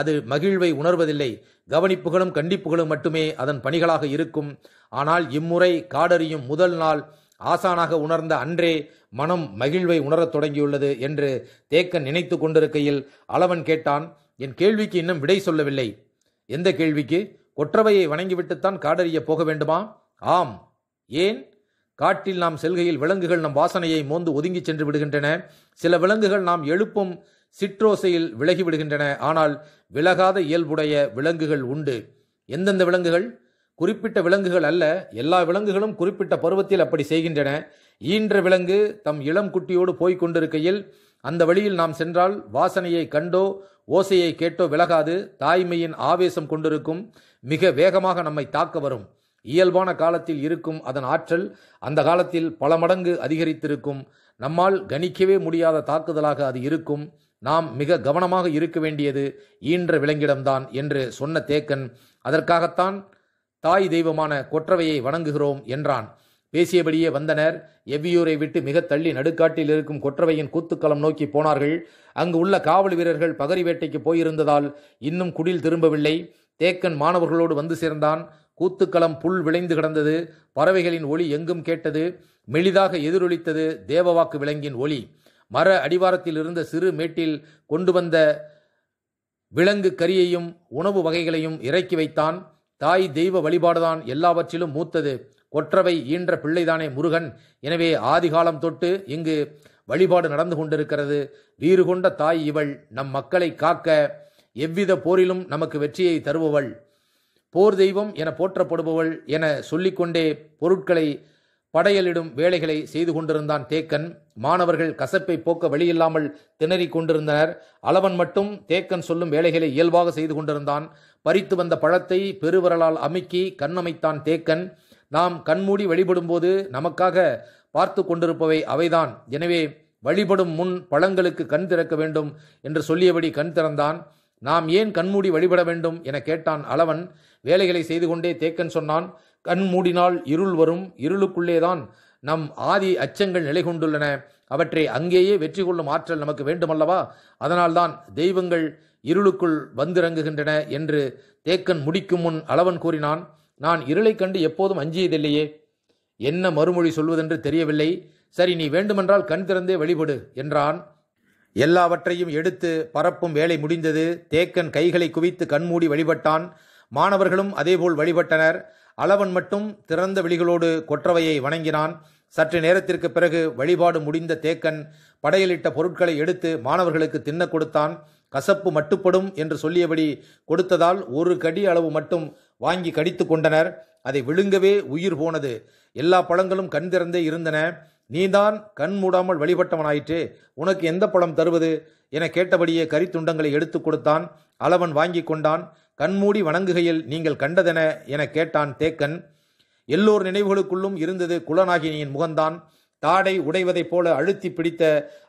அது மகிழ்வை உணர்வதில்லை கவனிப்புகளும் கண்டிப்புகளும் மட்டுமே அதன் பணிகளாக இருக்கும் ஆனால் இம்முறை காடறியும் முதல் நாள் ஆசானாக உணர்ந்த அன்றே மனம் மகிழ்வை உணரத் தொடங்கியுள்ளது என்று தேக்கன் நினைத்து கொண்டிருக்கையில் அளவன் கேட்டான் என் கேள்விக்கு இன்னும் விடை சொல்லவில்லை எந்த கேள்விக்கு கொற்றவையை வணங்கிவிட்டுத்தான் காடறிய போக வேண்டுமா ஆம் ஏன் காட்டில் நாம் செல்கையில் விலங்குகள் நம் வாசனையை மோந்து ஒதுங்கி சென்று விடுகின்றன சில விலங்குகள் நாம் எழுப்பும் சிற்றோசையில் விலகி விடுகின்றன ஆனால் விலகாத இயல்புடைய விலங்குகள் உண்டு எந்தெந்த விலங்குகள் குறிப்பிட்ட விலங்குகள் அல்ல எல்லா விலங்குகளும் குறிப்பிட்ட பருவத்தில் அப்படி செய்கின்றன ஈன்ற விலங்கு தம் இளம் குட்டியோடு போய்க் கொண்டிருக்கையில் அந்த வழியில் நாம் சென்றால் வாசனையை கண்டோ ஓசையை கேட்டோ விலகாது தாய்மையின் ஆவேசம் கொண்டிருக்கும் மிக வேகமாக நம்மை தாக்க வரும் இயல்பான காலத்தில் இருக்கும் அதன் ஆற்றல் அந்த காலத்தில் பல மடங்கு அதிகரித்திருக்கும் நம்மால் கணிக்கவே முடியாத தாக்குதலாக அது இருக்கும் நாம் மிக கவனமாக இருக்க வேண்டியது ஈன்ற விலங்கிடம்தான் என்று சொன்ன தேக்கன் அதற்காகத்தான் தாய் தெய்வமான கொற்றவையை வணங்குகிறோம் என்றான் பேசியபடியே வந்தனர் எவ்வியூரை விட்டு மிக தள்ளி நடுக்காட்டில் இருக்கும் கொற்றவையின் கூத்துக்களம் நோக்கி போனார்கள் அங்கு உள்ள காவல் வீரர்கள் பகரி வேட்டைக்கு போயிருந்ததால் இன்னும் குடில் திரும்பவில்லை தேக்கன் மாணவர்களோடு வந்து சேர்ந்தான் கூத்துக்களம் புல் விளைந்து கிடந்தது பறவைகளின் ஒளி எங்கும் கேட்டது மெளிதாக எதிரொலித்தது தேவவாக்கு விலங்கின் ஒளி மர அடிவாரத்தில் இருந்த சிறு மேட்டில் கொண்டு வந்த விலங்கு கரியையும் உணவு வகைகளையும் இறக்கி வைத்தான் தாய் தெய்வ வழிபாடுதான் எல்லாவற்றிலும் மூத்தது கொற்றவை ஈன்ற பிள்ளைதானே முருகன் எனவே ஆதிகாலம் தொட்டு இங்கு வழிபாடு நடந்து கொண்டிருக்கிறது வீறு கொண்ட தாய் இவள் நம் மக்களை காக்க எவ்வித போரிலும் நமக்கு வெற்றியை தருபவள் போர் தெய்வம் என போற்றப்படுபவள் என சொல்லிக்கொண்டே பொருட்களை படையலிடும் வேலைகளை செய்து கொண்டிருந்தான் தேக்கன் மாணவர்கள் கசப்பை போக்க வழியில்லாமல் திணறிக் கொண்டிருந்தனர் அளவன் மட்டும் தேக்கன் சொல்லும் வேலைகளை இயல்பாக செய்து கொண்டிருந்தான் பறித்து வந்த பழத்தை பெருவரலால் அமுக்கி கண்ணமைத்தான் தேக்கன் நாம் கண்மூடி வழிபடும்போது நமக்காக பார்த்து கொண்டிருப்பவை அவைதான் எனவே வழிபடும் முன் பழங்களுக்கு கண் திறக்க வேண்டும் என்று சொல்லியபடி கண் திறந்தான் நாம் ஏன் கண்மூடி வழிபட வேண்டும் என கேட்டான் அளவன் வேலைகளை செய்து கொண்டே தேக்கன் சொன்னான் கண் மூடினால் இருள் வரும் இருளுக்குள்ளேதான் நம் ஆதி அச்சங்கள் நிலை கொண்டுள்ளன அவற்றை அங்கேயே வெற்றி கொள்ளும் ஆற்றல் நமக்கு வேண்டுமல்லவா அதனால்தான் தெய்வங்கள் இருளுக்குள் வந்திறங்குகின்றன என்று தேக்கன் முடிக்கும் முன் அளவன் கூறினான் நான் இருளைக் கண்டு எப்போதும் அஞ்சியதில்லையே என்ன மறுமொழி சொல்வதென்று தெரியவில்லை சரி நீ வேண்டுமென்றால் கண் திறந்தே வழிபடு என்றான் எல்லாவற்றையும் எடுத்து பரப்பும் வேலை முடிந்தது தேக்கன் கைகளை குவித்து கண்மூடி வழிபட்டான் மாணவர்களும் அதேபோல் வழிபட்டனர் அளவன் மட்டும் திறந்த விழிகளோடு கொற்றவையை வணங்கினான் சற்று நேரத்திற்கு பிறகு வழிபாடு முடிந்த தேக்கன் படையலிட்ட பொருட்களை எடுத்து மாணவர்களுக்கு தின்ன கொடுத்தான் கசப்பு மட்டுப்படும் என்று சொல்லியபடி கொடுத்ததால் ஒரு கடி அளவு மட்டும் வாங்கி கடித்து கொண்டனர் அதை விழுங்கவே உயிர் போனது எல்லா பழங்களும் கண் திறந்தே இருந்தன நீதான் கண் மூடாமல் வழிபட்டவனாயிற்று உனக்கு எந்த பழம் தருவது என கேட்டபடியே கரித்துண்டங்களை எடுத்து கொடுத்தான் அளவன் வாங்கி கொண்டான் கண்மூடி வணங்குகையில் நீங்கள் கண்டதென என கேட்டான் தேக்கன் எல்லோர் நினைவுகளுக்குள்ளும் இருந்தது குலநாகினியின் முகந்தான் தாடை உடைவதைப் போல அழுத்தி பிடித்த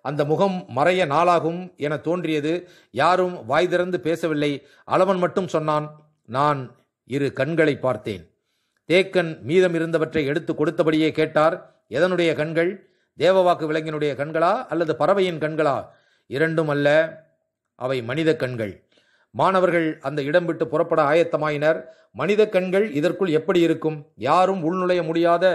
அந்த முகம் மறைய நாளாகும் என தோன்றியது யாரும் வாய் திறந்து பேசவில்லை அளவன் மட்டும் சொன்னான் நான் இரு கண்களை பார்த்தேன் தேக்கன் மீதம் இருந்தவற்றை எடுத்து கொடுத்தபடியே கேட்டார் எதனுடைய கண்கள் தேவவாக்கு விலங்கினுடைய கண்களா அல்லது பறவையின் கண்களா இரண்டும் அல்ல அவை மனித கண்கள் மாணவர்கள் அந்த இடம் விட்டு புறப்பட ஆயத்தமாயினர் மனித கண்கள் இதற்குள் எப்படி இருக்கும் யாரும் உள்நுழைய முடியாத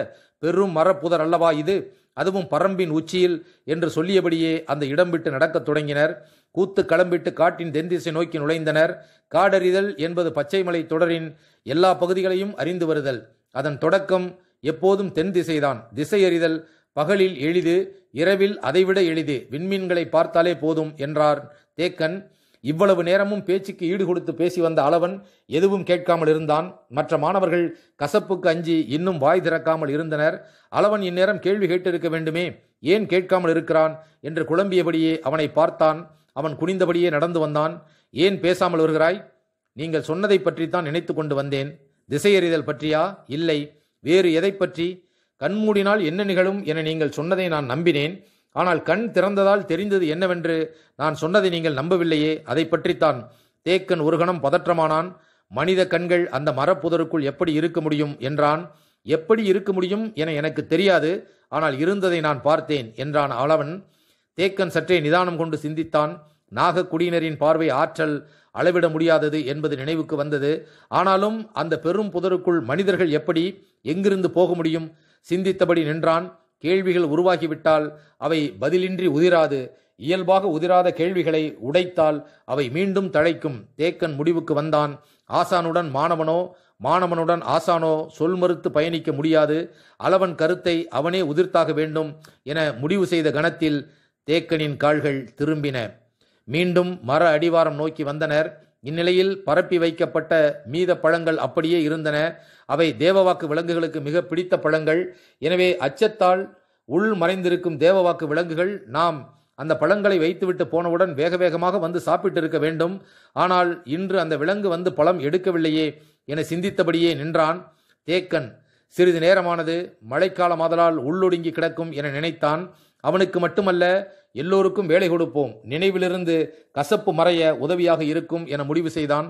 பெரும் மரப்புதர் அல்லவா இது அதுவும் பரம்பின் உச்சியில் என்று சொல்லியபடியே அந்த இடம் விட்டு நடக்கத் தொடங்கினர் கூத்து களம்பிட்டு காட்டின் தென்திசை நோக்கி நுழைந்தனர் காடறிதல் என்பது பச்சை மலை தொடரின் எல்லா பகுதிகளையும் அறிந்து வருதல் அதன் தொடக்கம் எப்போதும் தென் திசைதான் திசை அறிதல் பகலில் எளிது இரவில் அதைவிட எளிது விண்மீன்களை பார்த்தாலே போதும் என்றார் தேக்கன் இவ்வளவு நேரமும் பேச்சுக்கு ஈடு கொடுத்து பேசி வந்த அளவன் எதுவும் கேட்காமல் இருந்தான் மற்ற மாணவர்கள் கசப்புக்கு அஞ்சி இன்னும் வாய் திறக்காமல் இருந்தனர் அளவன் இந்நேரம் கேள்வி கேட்டிருக்க வேண்டுமே ஏன் கேட்காமல் இருக்கிறான் என்று குழம்பியபடியே அவனை பார்த்தான் அவன் குனிந்தபடியே நடந்து வந்தான் ஏன் பேசாமல் வருகிறாய் நீங்கள் சொன்னதை பற்றித்தான் நினைத்து கொண்டு வந்தேன் திசையறிதல் பற்றியா இல்லை வேறு எதை பற்றி கண்மூடினால் என்ன நிகழும் என நீங்கள் சொன்னதை நான் நம்பினேன் ஆனால் கண் திறந்ததால் தெரிந்தது என்னவென்று நான் சொன்னதை நீங்கள் நம்பவில்லையே அதை பற்றித்தான் தேக்கன் ஒரு கணம் பதற்றமானான் மனித கண்கள் அந்த மரப்புதருக்குள் எப்படி இருக்க முடியும் என்றான் எப்படி இருக்க முடியும் என எனக்கு தெரியாது ஆனால் இருந்ததை நான் பார்த்தேன் என்றான் அளவன் தேக்கன் சற்றே நிதானம் கொண்டு சிந்தித்தான் நாகக்குடியினரின் பார்வை ஆற்றல் அளவிட முடியாதது என்பது நினைவுக்கு வந்தது ஆனாலும் அந்த பெரும் புதருக்குள் மனிதர்கள் எப்படி எங்கிருந்து போக முடியும் சிந்தித்தபடி நின்றான் கேள்விகள் உருவாகிவிட்டால் அவை பதிலின்றி உதிராது இயல்பாக உதிராத கேள்விகளை உடைத்தால் அவை மீண்டும் தழைக்கும் தேக்கன் முடிவுக்கு வந்தான் ஆசானுடன் மாணவனோ மாணவனுடன் ஆசானோ சொல் மறுத்து பயணிக்க முடியாது அளவன் கருத்தை அவனே உதிர்த்தாக வேண்டும் என முடிவு செய்த கணத்தில் தேக்கனின் கால்கள் திரும்பின மீண்டும் மர அடிவாரம் நோக்கி வந்தனர் இந்நிலையில் பரப்பி வைக்கப்பட்ட மீத பழங்கள் அப்படியே இருந்தன அவை தேவவாக்கு விலங்குகளுக்கு மிக பிடித்த பழங்கள் எனவே அச்சத்தால் உள் மறைந்திருக்கும் தேவவாக்கு விலங்குகள் நாம் அந்த பழங்களை வைத்துவிட்டு போனவுடன் வேக வேகமாக வந்து சாப்பிட்டிருக்க வேண்டும் ஆனால் இன்று அந்த விலங்கு வந்து பழம் எடுக்கவில்லையே என சிந்தித்தபடியே நின்றான் தேக்கன் சிறிது நேரமானது மழைக்காலமாதலால் உள்ளொடுங்கி கிடக்கும் என நினைத்தான் அவனுக்கு மட்டுமல்ல எல்லோருக்கும் வேலை கொடுப்போம் நினைவிலிருந்து கசப்பு மறைய உதவியாக இருக்கும் என முடிவு செய்தான்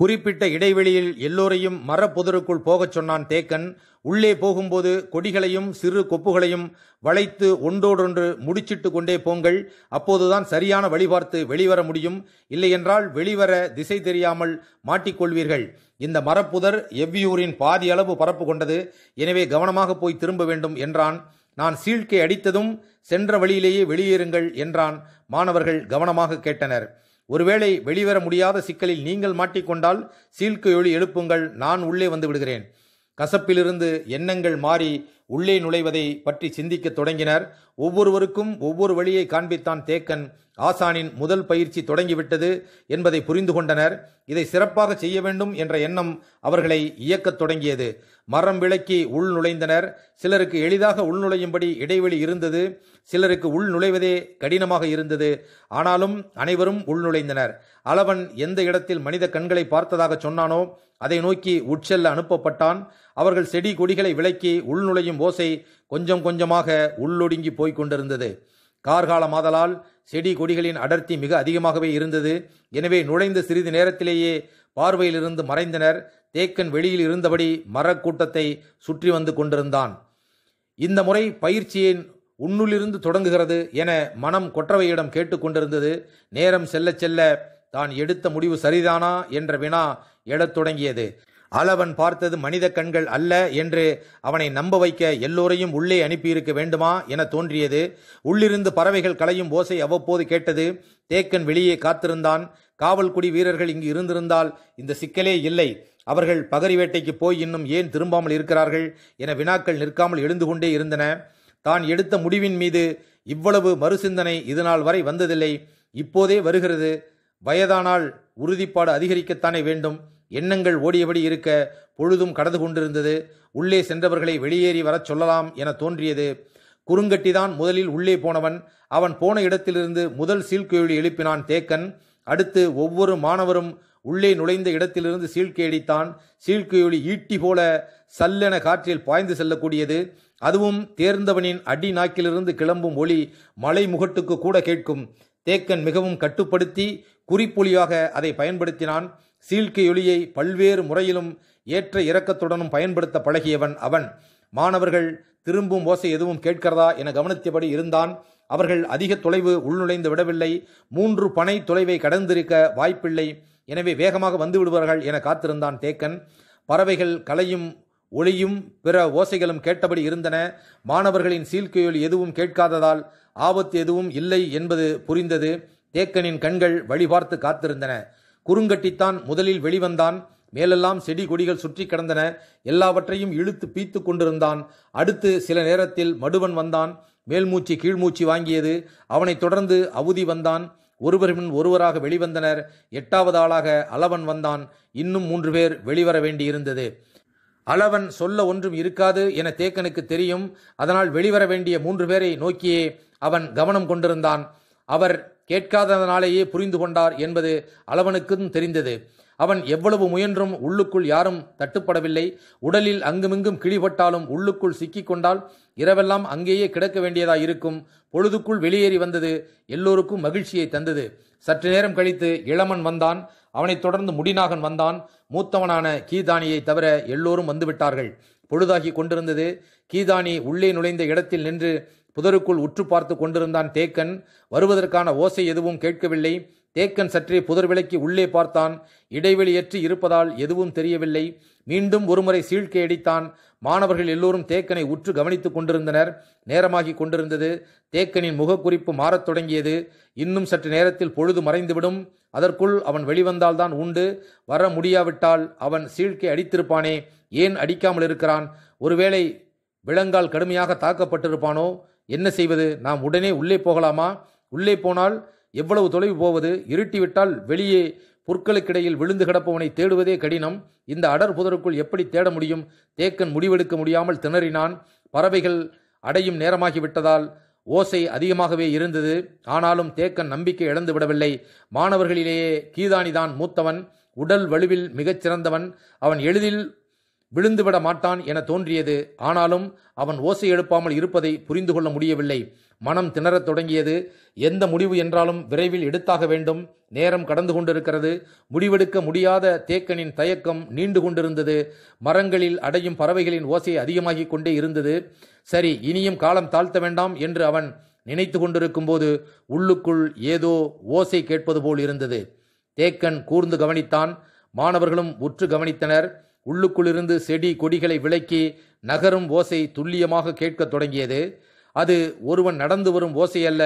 குறிப்பிட்ட இடைவெளியில் எல்லோரையும் மரப்புதருக்குள் போகச் சொன்னான் தேக்கன் உள்ளே போகும்போது கொடிகளையும் சிறு கொப்புகளையும் வளைத்து ஒன்றோடொன்று முடிச்சிட்டு கொண்டே போங்கள் அப்போதுதான் சரியான வழிபார்த்து வெளிவர முடியும் இல்லையென்றால் வெளிவர திசை தெரியாமல் மாட்டிக்கொள்வீர்கள் இந்த மரப்புதர் எவ்வியூரின் பாதி அளவு பரப்பு கொண்டது எனவே கவனமாக போய் திரும்ப வேண்டும் என்றான் நான் சீழ்க்கை அடித்ததும் சென்ற வழியிலேயே வெளியேறுங்கள் என்றான் மாணவர்கள் கவனமாக கேட்டனர் ஒருவேளை வெளிவர முடியாத சிக்கலில் நீங்கள் மாட்டிக்கொண்டால் சீல்கையொளி எழுப்புங்கள் நான் உள்ளே வந்து விடுகிறேன் கசப்பிலிருந்து எண்ணங்கள் மாறி உள்ளே நுழைவதை பற்றி சிந்திக்க தொடங்கினர் ஒவ்வொருவருக்கும் ஒவ்வொரு வழியை காண்பித்தான் தேக்கன் ஆசானின் முதல் பயிற்சி தொடங்கிவிட்டது என்பதை புரிந்து கொண்டனர் இதை சிறப்பாக செய்ய வேண்டும் என்ற எண்ணம் அவர்களை இயக்கத் தொடங்கியது மரம் விளக்கி உள் நுழைந்தனர் சிலருக்கு எளிதாக உள் நுழையும்படி இடைவெளி இருந்தது சிலருக்கு உள் நுழைவதே கடினமாக இருந்தது ஆனாலும் அனைவரும் உள் நுழைந்தனர் அளவன் எந்த இடத்தில் மனித கண்களை பார்த்ததாக சொன்னானோ அதை நோக்கி உட்செல்ல அனுப்பப்பட்டான் அவர்கள் செடி கொடிகளை விலக்கி உள்நுழையும் ஓசை கொஞ்சம் கொஞ்சமாக உள்ளொடுங்கி போய்க் கொண்டிருந்தது மாதலால் செடி கொடிகளின் அடர்த்தி மிக அதிகமாகவே இருந்தது எனவே நுழைந்த சிறிது நேரத்திலேயே பார்வையிலிருந்து மறைந்தனர் தேக்கன் வெளியில் இருந்தபடி மரக்கூட்டத்தை சுற்றி வந்து கொண்டிருந்தான் இந்த முறை பயிற்சியின் உன்னுள்ளிருந்து தொடங்குகிறது என மனம் கொற்றவையிடம் கேட்டுக்கொண்டிருந்தது நேரம் செல்ல செல்ல தான் எடுத்த முடிவு சரிதானா என்ற வினா எழத் தொடங்கியது அளவன் பார்த்தது மனித கண்கள் அல்ல என்று அவனை நம்ப வைக்க எல்லோரையும் உள்ளே அனுப்பியிருக்க வேண்டுமா என தோன்றியது உள்ளிருந்து பறவைகள் களையும் ஓசை அவ்வப்போது கேட்டது தேக்கன் வெளியே காத்திருந்தான் காவல்குடி வீரர்கள் இங்கு இருந்திருந்தால் இந்த சிக்கலே இல்லை அவர்கள் பகரி வேட்டைக்கு போய் இன்னும் ஏன் திரும்பாமல் இருக்கிறார்கள் என வினாக்கள் நிற்காமல் எழுந்து கொண்டே இருந்தன தான் எடுத்த முடிவின் மீது இவ்வளவு மறுசிந்தனை இதுநாள் வரை வந்ததில்லை இப்போதே வருகிறது வயதானால் உறுதிப்பாடு அதிகரிக்கத்தானே வேண்டும் எண்ணங்கள் ஓடியபடி இருக்க பொழுதும் கடந்து கொண்டிருந்தது உள்ளே சென்றவர்களை வெளியேறி வரச் சொல்லலாம் என தோன்றியது குறுங்கட்டிதான் முதலில் உள்ளே போனவன் அவன் போன இடத்திலிருந்து முதல் சீழ்கேழி எழுப்பினான் தேக்கன் அடுத்து ஒவ்வொரு மாணவரும் உள்ளே நுழைந்த இடத்திலிருந்து சீழ்கேடித்தான் சீழ்கேலி ஈட்டி போல சல்லென காற்றில் பாய்ந்து செல்லக்கூடியது அதுவும் தேர்ந்தவனின் அடி நாக்கிலிருந்து கிளம்பும் ஒளி மலை முகட்டுக்கு கூட கேட்கும் தேக்கன் மிகவும் கட்டுப்படுத்தி குறிப்பொலியாக அதை பயன்படுத்தினான் சீழ்க்கையொலியை பல்வேறு முறையிலும் ஏற்ற இறக்கத்துடனும் பயன்படுத்த பழகியவன் அவன் மாணவர்கள் திரும்பும் ஓசை எதுவும் கேட்கிறதா என கவனித்தபடி இருந்தான் அவர்கள் அதிக தொலைவு உள்நுழைந்து விடவில்லை மூன்று பனை தொலைவை கடந்திருக்க வாய்ப்பில்லை எனவே வேகமாக வந்து விடுவார்கள் என காத்திருந்தான் தேக்கன் பறவைகள் கலையும் ஒளியும் பிற ஓசைகளும் கேட்டபடி இருந்தன மாணவர்களின் சீழ்க்கையொலி எதுவும் கேட்காததால் ஆபத்து எதுவும் இல்லை என்பது புரிந்தது தேக்கனின் கண்கள் வழிபார்த்து காத்திருந்தன குறுங்கட்டித்தான் முதலில் வெளிவந்தான் மேலெல்லாம் செடி கொடிகள் சுற்றி கிடந்தன எல்லாவற்றையும் இழுத்து பீத்து கொண்டிருந்தான் அடுத்து சில நேரத்தில் மடுவன் வந்தான் மேல்மூச்சு கீழ்மூச்சு வாங்கியது அவனைத் தொடர்ந்து அவுதி வந்தான் ஒருவரின் முன் ஒருவராக வெளிவந்தனர் எட்டாவது ஆளாக அளவன் வந்தான் இன்னும் மூன்று பேர் வெளிவர வேண்டியிருந்தது அளவன் சொல்ல ஒன்றும் இருக்காது என தேக்கனுக்கு தெரியும் அதனால் வெளிவர வேண்டிய மூன்று பேரை நோக்கியே அவன் கவனம் கொண்டிருந்தான் அவர் கேட்காதனாலேயே புரிந்து கொண்டார் என்பது அளவனுக்கும் தெரிந்தது அவன் எவ்வளவு முயன்றும் உள்ளுக்குள் யாரும் தட்டுப்படவில்லை உடலில் அங்குமிங்கும் கிழிபட்டாலும் உள்ளுக்குள் சிக்கிக்கொண்டால் இரவெல்லாம் அங்கேயே கிடக்க வேண்டியதாயிருக்கும் பொழுதுக்குள் வெளியேறி வந்தது எல்லோருக்கும் மகிழ்ச்சியை தந்தது சற்று நேரம் கழித்து இளமன் வந்தான் அவனைத் தொடர்ந்து முடிநாகன் வந்தான் மூத்தவனான கீதானியை தவிர எல்லோரும் வந்துவிட்டார்கள் பொழுதாகி கொண்டிருந்தது கீதானி உள்ளே நுழைந்த இடத்தில் நின்று புதருக்குள் உற்று பார்த்து கொண்டிருந்தான் தேக்கன் வருவதற்கான ஓசை எதுவும் கேட்கவில்லை தேக்கன் சற்றே புதர் விலைக்கு உள்ளே பார்த்தான் இடைவெளியற்றி இருப்பதால் எதுவும் தெரியவில்லை மீண்டும் ஒருமுறை சீழ்க்கை அடித்தான் மாணவர்கள் எல்லோரும் தேக்கனை உற்று கவனித்துக் கொண்டிருந்தனர் நேரமாகிக் கொண்டிருந்தது தேக்கனின் முகக்குறிப்பு மாறத் தொடங்கியது இன்னும் சற்று நேரத்தில் பொழுது மறைந்துவிடும் அதற்குள் அவன் வெளிவந்தால்தான் உண்டு வர முடியாவிட்டால் அவன் சீழ்க்கை அடித்திருப்பானே ஏன் அடிக்காமல் இருக்கிறான் ஒருவேளை விலங்கால் கடுமையாக தாக்கப்பட்டிருப்பானோ என்ன செய்வது நாம் உடனே உள்ளே போகலாமா உள்ளே போனால் எவ்வளவு தொலைவு போவது இருட்டிவிட்டால் வெளியே புற்களுக்கிடையில் விழுந்து கிடப்பவனை தேடுவதே கடினம் இந்த அடர் புதருக்குள் எப்படி தேட முடியும் தேக்கன் முடிவெடுக்க முடியாமல் திணறினான் பறவைகள் அடையும் நேரமாகிவிட்டதால் ஓசை அதிகமாகவே இருந்தது ஆனாலும் தேக்கன் நம்பிக்கை இழந்து விடவில்லை மாணவர்களிலேயே கீதானிதான் மூத்தவன் உடல் வலுவில் மிகச் சிறந்தவன் அவன் எளிதில் விழுந்துவிட மாட்டான் என தோன்றியது ஆனாலும் அவன் ஓசை எழுப்பாமல் இருப்பதை புரிந்து கொள்ள முடியவில்லை மனம் திணறத் தொடங்கியது எந்த முடிவு என்றாலும் விரைவில் எடுத்தாக வேண்டும் நேரம் கடந்து கொண்டிருக்கிறது முடிவெடுக்க முடியாத தேக்கனின் தயக்கம் நீண்டு கொண்டிருந்தது மரங்களில் அடையும் பறவைகளின் ஓசை அதிகமாகிக் கொண்டே இருந்தது சரி இனியும் காலம் தாழ்த்த வேண்டாம் என்று அவன் நினைத்து கொண்டிருக்கும் போது உள்ளுக்குள் ஏதோ ஓசை கேட்பது போல் இருந்தது தேக்கன் கூர்ந்து கவனித்தான் மாணவர்களும் உற்று கவனித்தனர் உள்ளுக்குள்ளிருந்து செடி கொடிகளை விளக்கி நகரும் ஓசை துல்லியமாக கேட்கத் தொடங்கியது அது ஒருவன் நடந்து வரும் ஓசை அல்ல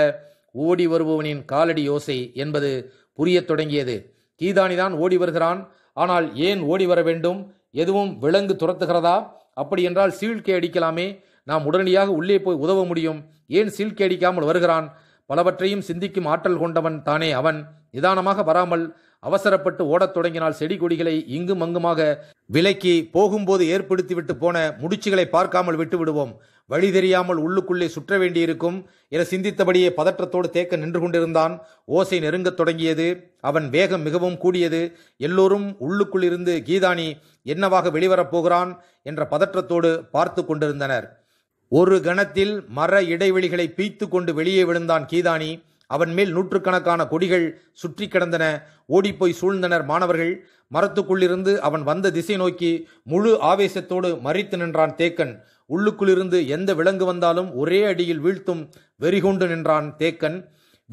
ஓடி வருபவனின் காலடி ஓசை என்பது புரியத் தொடங்கியது கீதானிதான் ஓடி வருகிறான் ஆனால் ஏன் ஓடி வர வேண்டும் எதுவும் விலங்கு துரத்துகிறதா அப்படி என்றால் சீழ்க்கை அடிக்கலாமே நாம் உடனடியாக உள்ளே போய் உதவ முடியும் ஏன் சீழ்க்கை அடிக்காமல் வருகிறான் பலவற்றையும் சிந்திக்கும் ஆற்றல் கொண்டவன் தானே அவன் நிதானமாக வராமல் அவசரப்பட்டு ஓடத் தொடங்கினால் செடி கொடிகளை இங்கும் அங்குமாக விலக்கி போகும்போது ஏற்படுத்திவிட்டு போன முடிச்சுகளை பார்க்காமல் விட்டு விடுவோம் வழி தெரியாமல் உள்ளுக்குள்ளே சுற்ற வேண்டியிருக்கும் என சிந்தித்தபடியே பதற்றத்தோடு தேக்க நின்று கொண்டிருந்தான் ஓசை நெருங்கத் தொடங்கியது அவன் வேகம் மிகவும் கூடியது எல்லோரும் உள்ளுக்குள்ளிருந்து கீதானி என்னவாக வெளிவரப்போகிறான் என்ற பதற்றத்தோடு பார்த்து கொண்டிருந்தனர் ஒரு கணத்தில் மர இடைவெளிகளை பீய்த்து கொண்டு வெளியே விழுந்தான் கீதானி அவன் மேல் நூற்றுக்கணக்கான கொடிகள் சுற்றி கிடந்தன ஓடிப்போய் சூழ்ந்தனர் மாணவர்கள் மரத்துக்குள்ளிருந்து அவன் வந்த திசை நோக்கி முழு ஆவேசத்தோடு மறித்து நின்றான் தேக்கன் உள்ளுக்குள்ளிருந்து எந்த விலங்கு வந்தாலும் ஒரே அடியில் வீழ்த்தும் வெறிகொண்டு நின்றான் தேக்கன்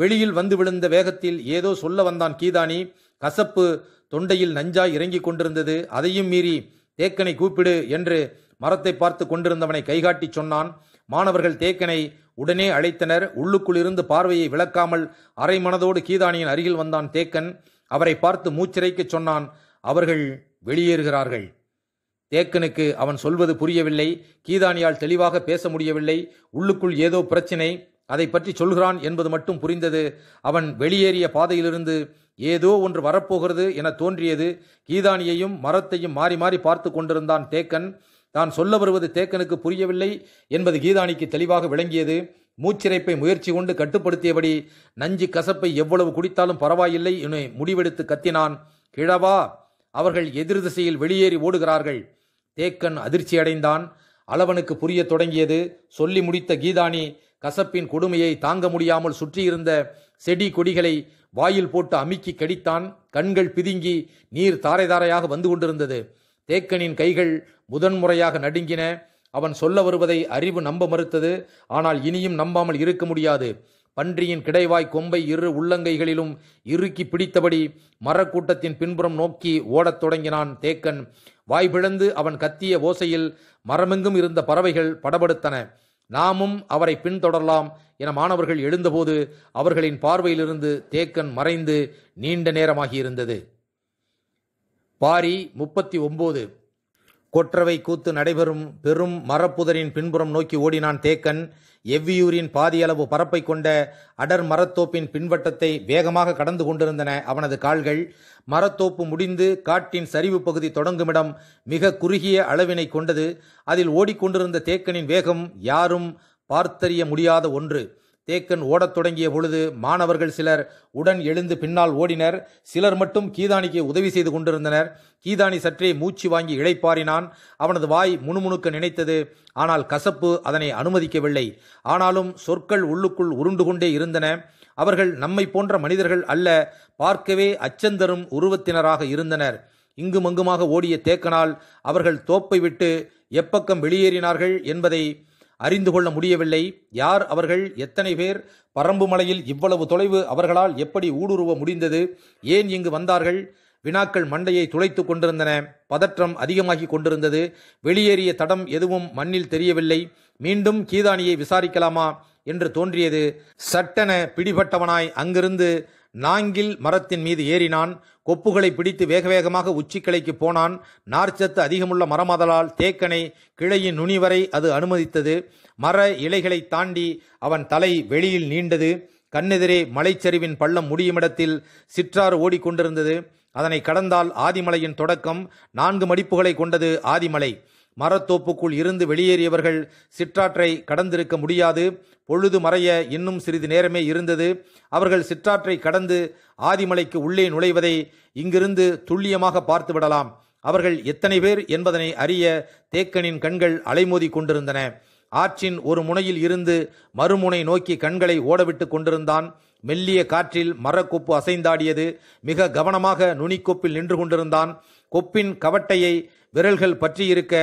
வெளியில் வந்து விழுந்த வேகத்தில் ஏதோ சொல்ல வந்தான் கீதானி கசப்பு தொண்டையில் நஞ்சாய் இறங்கிக் கொண்டிருந்தது அதையும் மீறி தேக்கனை கூப்பிடு என்று மரத்தை பார்த்து கொண்டிருந்தவனை கைகாட்டி சொன்னான் மாணவர்கள் தேக்கனை உடனே அழைத்தனர் உள்ளுக்குள் இருந்து பார்வையை விளக்காமல் அரை மனதோடு கீதானியின் அருகில் வந்தான் தேக்கன் அவரை பார்த்து மூச்சிறைக்குச் சொன்னான் அவர்கள் வெளியேறுகிறார்கள் தேக்கனுக்கு அவன் சொல்வது புரியவில்லை கீதானியால் தெளிவாக பேச முடியவில்லை உள்ளுக்குள் ஏதோ பிரச்சினை அதை பற்றி சொல்கிறான் என்பது மட்டும் புரிந்தது அவன் வெளியேறிய பாதையிலிருந்து ஏதோ ஒன்று வரப்போகிறது என தோன்றியது கீதானியையும் மரத்தையும் மாறி மாறி பார்த்து கொண்டிருந்தான் தேக்கன் தான் சொல்ல வருவது தேக்கனுக்கு புரியவில்லை என்பது கீதானிக்கு தெளிவாக விளங்கியது மூச்சிறைப்பை முயற்சி கொண்டு கட்டுப்படுத்தியபடி நஞ்சு கசப்பை எவ்வளவு குடித்தாலும் பரவாயில்லை என முடிவெடுத்து கத்தினான் கிழவா அவர்கள் எதிர் திசையில் வெளியேறி ஓடுகிறார்கள் தேக்கன் அதிர்ச்சியடைந்தான் அளவனுக்கு புரிய தொடங்கியது சொல்லி முடித்த கீதானி கசப்பின் கொடுமையை தாங்க முடியாமல் சுற்றியிருந்த செடி கொடிகளை வாயில் போட்டு அமுக்கி கடித்தான் கண்கள் பிதுங்கி நீர் தாரை தாரையாக வந்து கொண்டிருந்தது தேக்கனின் கைகள் முதன்முறையாக நடுங்கின அவன் சொல்ல வருவதை அறிவு நம்ப மறுத்தது ஆனால் இனியும் நம்பாமல் இருக்க முடியாது பன்றியின் கிடைவாய் கொம்பை இரு உள்ளங்கைகளிலும் இறுக்கி பிடித்தபடி மரக்கூட்டத்தின் பின்புறம் நோக்கி ஓடத் தொடங்கினான் தேக்கன் வாய்பிழந்து அவன் கத்திய ஓசையில் மரமெங்கும் இருந்த பறவைகள் படபடுத்தன நாமும் அவரை பின்தொடரலாம் என மாணவர்கள் எழுந்தபோது அவர்களின் பார்வையிலிருந்து தேக்கன் மறைந்து நீண்ட நேரமாகியிருந்தது பாரி முப்பத்தி ஒம்போது கொற்றவை கூத்து நடைபெறும் பெரும் மரப்புதரின் பின்புறம் நோக்கி ஓடினான் தேக்கன் எவ்வியூரின் பாதியளவு பரப்பை கொண்ட அடர் மரத்தோப்பின் பின்வட்டத்தை வேகமாக கடந்து கொண்டிருந்தன அவனது கால்கள் மரத்தோப்பு முடிந்து காட்டின் சரிவு பகுதி தொடங்குமிடம் மிக குறுகிய அளவினை கொண்டது அதில் ஓடிக்கொண்டிருந்த தேக்கனின் வேகம் யாரும் பார்த்தறிய முடியாத ஒன்று தேக்கன் ஓடத் தொடங்கிய பொழுது மாணவர்கள் சிலர் உடன் எழுந்து பின்னால் ஓடினர் சிலர் மட்டும் கீதானிக்கு உதவி செய்து கொண்டிருந்தனர் கீதானி சற்றே மூச்சு வாங்கி இழைப்பாரினான் அவனது வாய் முணுமுணுக்க நினைத்தது ஆனால் கசப்பு அதனை அனுமதிக்கவில்லை ஆனாலும் சொற்கள் உள்ளுக்குள் உருண்டு கொண்டே இருந்தன அவர்கள் நம்மை போன்ற மனிதர்கள் அல்ல பார்க்கவே அச்சந்தரும் உருவத்தினராக இருந்தனர் இங்குமங்குமாக ஓடிய தேக்கனால் அவர்கள் தோப்பை விட்டு எப்பக்கம் வெளியேறினார்கள் என்பதை அறிந்து கொள்ள முடியவில்லை யார் அவர்கள் எத்தனை பேர் பரம்பு மலையில் இவ்வளவு தொலைவு அவர்களால் எப்படி ஊடுருவ முடிந்தது ஏன் இங்கு வந்தார்கள் வினாக்கள் மண்டையை துளைத்து கொண்டிருந்தன பதற்றம் அதிகமாகி கொண்டிருந்தது வெளியேறிய தடம் எதுவும் மண்ணில் தெரியவில்லை மீண்டும் கீதானியை விசாரிக்கலாமா என்று தோன்றியது சட்டென பிடிபட்டவனாய் அங்கிருந்து நாங்கில் மரத்தின் மீது ஏறினான் கொப்புகளை பிடித்து வேக வேகமாக உச்சிக்கிளைக்கு போனான் நார்ச்சத்து அதிகமுள்ள மரமாதலால் தேக்கனை கிளையின் நுனி வரை அது அனுமதித்தது மர இலைகளை தாண்டி அவன் தலை வெளியில் நீண்டது கண்ணெதிரே மலைச்சரிவின் பள்ளம் முடியுமிடத்தில் சிற்றாறு ஓடிக்கொண்டிருந்தது அதனை கடந்தால் ஆதிமலையின் தொடக்கம் நான்கு மடிப்புகளை கொண்டது ஆதிமலை மரத்தோப்புக்குள் இருந்து வெளியேறியவர்கள் சிற்றாற்றை கடந்திருக்க முடியாது பொழுது மறைய இன்னும் சிறிது நேரமே இருந்தது அவர்கள் சிற்றாற்றை கடந்து ஆதிமலைக்கு உள்ளே நுழைவதை இங்கிருந்து துல்லியமாக பார்த்துவிடலாம் அவர்கள் எத்தனை பேர் என்பதனை அறிய தேக்கனின் கண்கள் அலைமோதி கொண்டிருந்தன ஆற்றின் ஒரு முனையில் இருந்து மறுமுனை நோக்கி கண்களை ஓடவிட்டு கொண்டிருந்தான் மெல்லிய காற்றில் மரக்கொப்பு அசைந்தாடியது மிக கவனமாக நுனிக்கொப்பில் நின்று கொண்டிருந்தான் கொப்பின் கவட்டையை விரல்கள் பற்றியிருக்க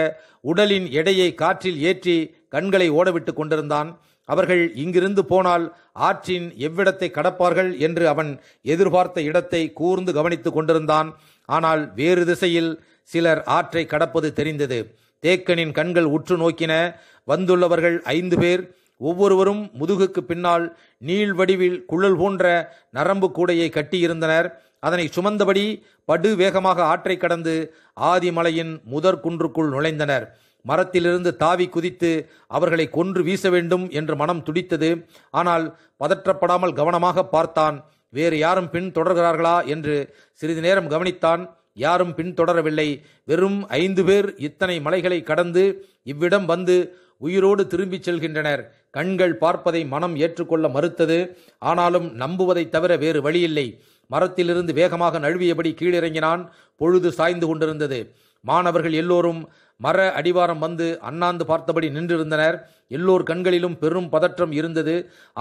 உடலின் எடையை காற்றில் ஏற்றி கண்களை ஓடவிட்டு கொண்டிருந்தான் அவர்கள் இங்கிருந்து போனால் ஆற்றின் எவ்விடத்தை கடப்பார்கள் என்று அவன் எதிர்பார்த்த இடத்தை கூர்ந்து கவனித்து கொண்டிருந்தான் ஆனால் வேறு திசையில் சிலர் ஆற்றை கடப்பது தெரிந்தது தேக்கனின் கண்கள் உற்று நோக்கின வந்துள்ளவர்கள் ஐந்து பேர் ஒவ்வொருவரும் முதுகுக்கு பின்னால் நீள் வடிவில் குழல் போன்ற நரம்பு கூடையை கட்டியிருந்தனர் அதனை சுமந்தபடி படு வேகமாக ஆற்றை கடந்து ஆதிமலையின் முதற் குன்றுக்குள் நுழைந்தனர் மரத்திலிருந்து தாவி குதித்து அவர்களை கொன்று வீச வேண்டும் என்று மனம் துடித்தது ஆனால் பதற்றப்படாமல் கவனமாக பார்த்தான் வேறு யாரும் பின் தொடர்கிறார்களா என்று சிறிது நேரம் கவனித்தான் யாரும் பின்தொடரவில்லை வெறும் ஐந்து பேர் இத்தனை மலைகளை கடந்து இவ்விடம் வந்து உயிரோடு திரும்பிச் செல்கின்றனர் கண்கள் பார்ப்பதை மனம் ஏற்றுக்கொள்ள மறுத்தது ஆனாலும் நம்புவதை தவிர வேறு வழியில்லை மரத்திலிருந்து வேகமாக நழுவியபடி கீழிறங்கினான் பொழுது சாய்ந்து கொண்டிருந்தது மாணவர்கள் எல்லோரும் மர அடிவாரம் வந்து அண்ணாந்து பார்த்தபடி நின்றிருந்தனர் எல்லோர் கண்களிலும் பெரும் பதற்றம் இருந்தது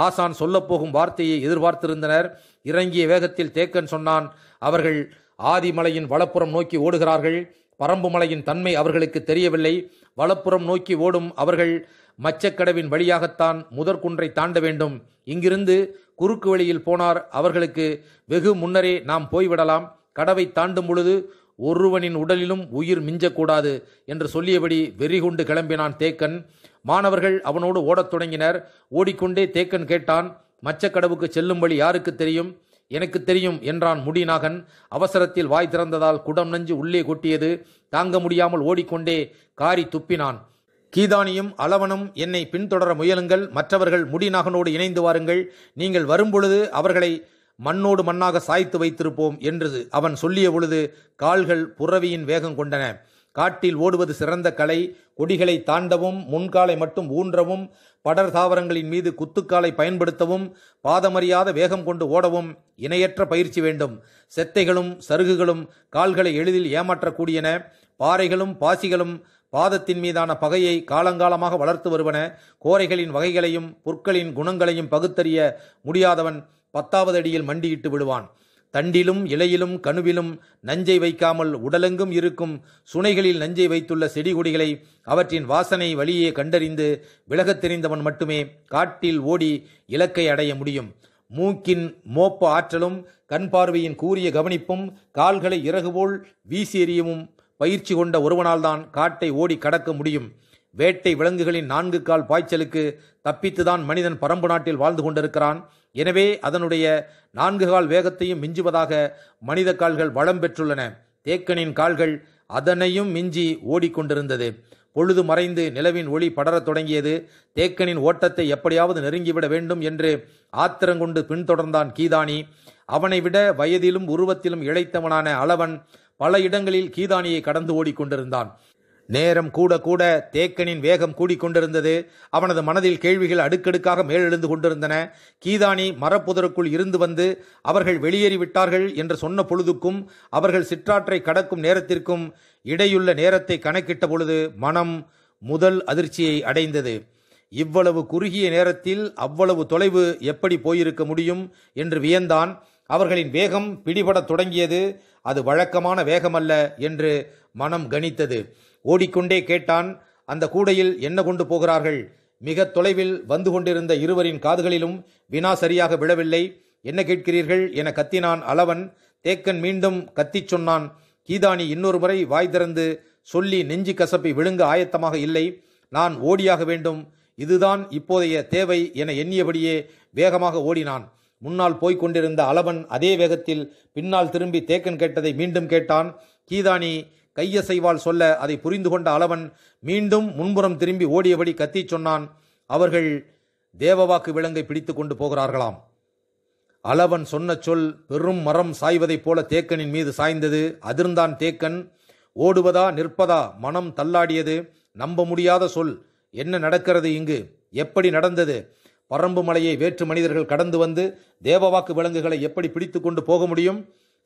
ஆசான் சொல்லப்போகும் வார்த்தையை எதிர்பார்த்திருந்தனர் இறங்கிய வேகத்தில் தேக்கன் சொன்னான் அவர்கள் ஆதிமலையின் வலப்புறம் நோக்கி ஓடுகிறார்கள் பரம்பு மலையின் தன்மை அவர்களுக்கு தெரியவில்லை வலப்புறம் நோக்கி ஓடும் அவர்கள் மச்சக்கடவின் வழியாகத்தான் முதற்குன்றை தாண்ட வேண்டும் இங்கிருந்து குறுக்கு வழியில் போனார் அவர்களுக்கு வெகு முன்னரே நாம் போய்விடலாம் கடவை தாண்டும் பொழுது ஒருவனின் உடலிலும் உயிர் மிஞ்சக்கூடாது என்று சொல்லியபடி வெறிகுண்டு கிளம்பினான் தேக்கன் மாணவர்கள் அவனோடு ஓடத் தொடங்கினர் ஓடிக்கொண்டே தேக்கன் கேட்டான் மச்சக்கடவுக்கு செல்லும் வழி யாருக்கு தெரியும் எனக்கு தெரியும் என்றான் முடிநாகன் அவசரத்தில் வாய் திறந்ததால் குடம் நஞ்சு உள்ளே கொட்டியது தாங்க முடியாமல் ஓடிக்கொண்டே காரி துப்பினான் கீதானியும் அளவனும் என்னை பின்தொடர முயலுங்கள் மற்றவர்கள் முடிநாகனோடு இணைந்து வாருங்கள் நீங்கள் வரும்பொழுது அவர்களை மண்ணோடு மண்ணாக சாய்த்து வைத்திருப்போம் என்றது அவன் சொல்லிய பொழுது கால்கள் புறவியின் வேகம் கொண்டன காட்டில் ஓடுவது சிறந்த கலை கொடிகளை தாண்டவும் முன்காலை மட்டும் ஊன்றவும் படர் தாவரங்களின் மீது குத்துக்காலை பயன்படுத்தவும் பாதமறியாத வேகம் கொண்டு ஓடவும் இணையற்ற பயிற்சி வேண்டும் செத்தைகளும் சருகுகளும் கால்களை எளிதில் ஏமாற்றக்கூடியன பாறைகளும் பாசிகளும் பாதத்தின் மீதான பகையை காலங்காலமாக வளர்த்து வருவன கோரைகளின் வகைகளையும் பொற்களின் குணங்களையும் பகுத்தறிய முடியாதவன் பத்தாவது அடியில் மண்டியிட்டு விடுவான் தண்டிலும் இலையிலும் கணுவிலும் நஞ்சை வைக்காமல் உடலெங்கும் இருக்கும் சுனைகளில் நஞ்சை வைத்துள்ள செடிகொடிகளை அவற்றின் வாசனை வழியே கண்டறிந்து விலகத் தெரிந்தவன் மட்டுமே காட்டில் ஓடி இலக்கை அடைய முடியும் மூக்கின் மோப்ப ஆற்றலும் கண் பார்வையின் கூறிய கவனிப்பும் கால்களை இறகுபோல் வீசி எறியவும் பயிற்சி கொண்ட ஒருவனால்தான் காட்டை ஓடி கடக்க முடியும் வேட்டை விலங்குகளின் நான்கு கால் பாய்ச்சலுக்கு தப்பித்துதான் மனிதன் பரம்பு நாட்டில் வாழ்ந்து கொண்டிருக்கிறான் எனவே அதனுடைய நான்கு கால் வேகத்தையும் மிஞ்சுவதாக மனித கால்கள் வளம் பெற்றுள்ளன தேக்கனின் கால்கள் அதனையும் மிஞ்சி ஓடிக்கொண்டிருந்தது பொழுது மறைந்து நிலவின் ஒளி படரத் தொடங்கியது தேக்கனின் ஓட்டத்தை எப்படியாவது நெருங்கிவிட வேண்டும் என்று ஆத்திரங்கொண்டு பின்தொடர்ந்தான் கீதானி அவனை விட வயதிலும் உருவத்திலும் இழைத்தவனான அளவன் பல இடங்களில் கீதானியை கடந்து ஓடிக்கொண்டிருந்தான் நேரம் கூட கூட தேக்கனின் வேகம் கூடிக்கொண்டிருந்தது அவனது மனதில் கேள்விகள் அடுக்கடுக்காக மேலெழுந்து கொண்டிருந்தன கீதானி மரப்புதருக்குள் இருந்து வந்து அவர்கள் வெளியேறிவிட்டார்கள் என்று சொன்ன பொழுதுக்கும் அவர்கள் சிற்றாற்றை கடக்கும் நேரத்திற்கும் இடையுள்ள நேரத்தை கணக்கிட்ட பொழுது மனம் முதல் அதிர்ச்சியை அடைந்தது இவ்வளவு குறுகிய நேரத்தில் அவ்வளவு தொலைவு எப்படி போயிருக்க முடியும் என்று வியந்தான் அவர்களின் வேகம் பிடிபடத் தொடங்கியது அது வழக்கமான வேகமல்ல என்று மனம் கணித்தது ஓடிக்கொண்டே கேட்டான் அந்த கூடையில் என்ன கொண்டு போகிறார்கள் மிக தொலைவில் வந்து கொண்டிருந்த இருவரின் காதுகளிலும் வினா சரியாக விழவில்லை என்ன கேட்கிறீர்கள் என கத்தினான் அளவன் தேக்கன் மீண்டும் கத்திச் சொன்னான் கீதானி இன்னொரு முறை வாய் திறந்து சொல்லி நெஞ்சு கசப்பி விழுங்க ஆயத்தமாக இல்லை நான் ஓடியாக வேண்டும் இதுதான் இப்போதைய தேவை என எண்ணியபடியே வேகமாக ஓடினான் முன்னால் போய்க் கொண்டிருந்த அலவன் அதே வேகத்தில் பின்னால் திரும்பி தேக்கன் கேட்டதை மீண்டும் கேட்டான் கீதானி கையசைவால் சொல்ல அதை புரிந்து கொண்ட அளவன் மீண்டும் முன்புறம் திரும்பி ஓடியபடி கத்திச் சொன்னான் அவர்கள் தேவவாக்கு விலங்கை பிடித்து கொண்டு போகிறார்களாம் அளவன் சொன்ன சொல் பெரும் மரம் சாய்வதைப் போல தேக்கனின் மீது சாய்ந்தது அதிர்ந்தான் தேக்கன் ஓடுவதா நிற்பதா மனம் தள்ளாடியது நம்ப முடியாத சொல் என்ன நடக்கிறது இங்கு எப்படி நடந்தது பறம்பு மலையை வேற்று மனிதர்கள் கடந்து வந்து தேவவாக்கு விலங்குகளை எப்படி பிடித்து கொண்டு போக முடியும்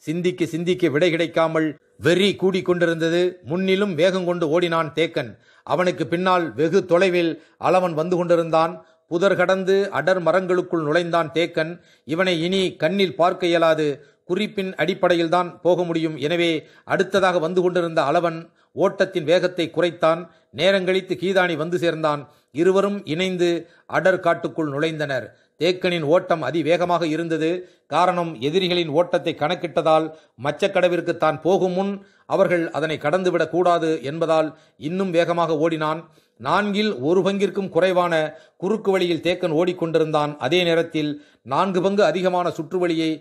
சிந்திக்க சிந்திக்க விடை கிடைக்காமல் வெறி கூடிக்கொண்டிருந்தது முன்னிலும் வேகம் கொண்டு ஓடினான் தேக்கன் அவனுக்கு பின்னால் வெகு தொலைவில் அளவன் வந்து கொண்டிருந்தான் புதர் கடந்து அடர் மரங்களுக்குள் நுழைந்தான் தேக்கன் இவனை இனி கண்ணில் பார்க்க இயலாது குறிப்பின் அடிப்படையில் தான் போக முடியும் எனவே அடுத்ததாக வந்து கொண்டிருந்த அளவன் ஓட்டத்தின் வேகத்தை குறைத்தான் நேரங்கழித்து கீதானி வந்து சேர்ந்தான் இருவரும் இணைந்து அடர் காட்டுக்குள் நுழைந்தனர் தேக்கனின் ஓட்டம் அதிவேகமாக இருந்தது காரணம் எதிரிகளின் ஓட்டத்தை கணக்கிட்டதால் மச்சக்கடவிற்கு தான் போகும் முன் அவர்கள் அதனை கடந்துவிடக் கூடாது என்பதால் இன்னும் வேகமாக ஓடினான் நான்கில் ஒரு பங்கிற்கும் குறைவான குறுக்கு வழியில் தேக்கன் ஓடிக்கொண்டிருந்தான் அதே நேரத்தில் நான்கு பங்கு அதிகமான சுற்றுவழியை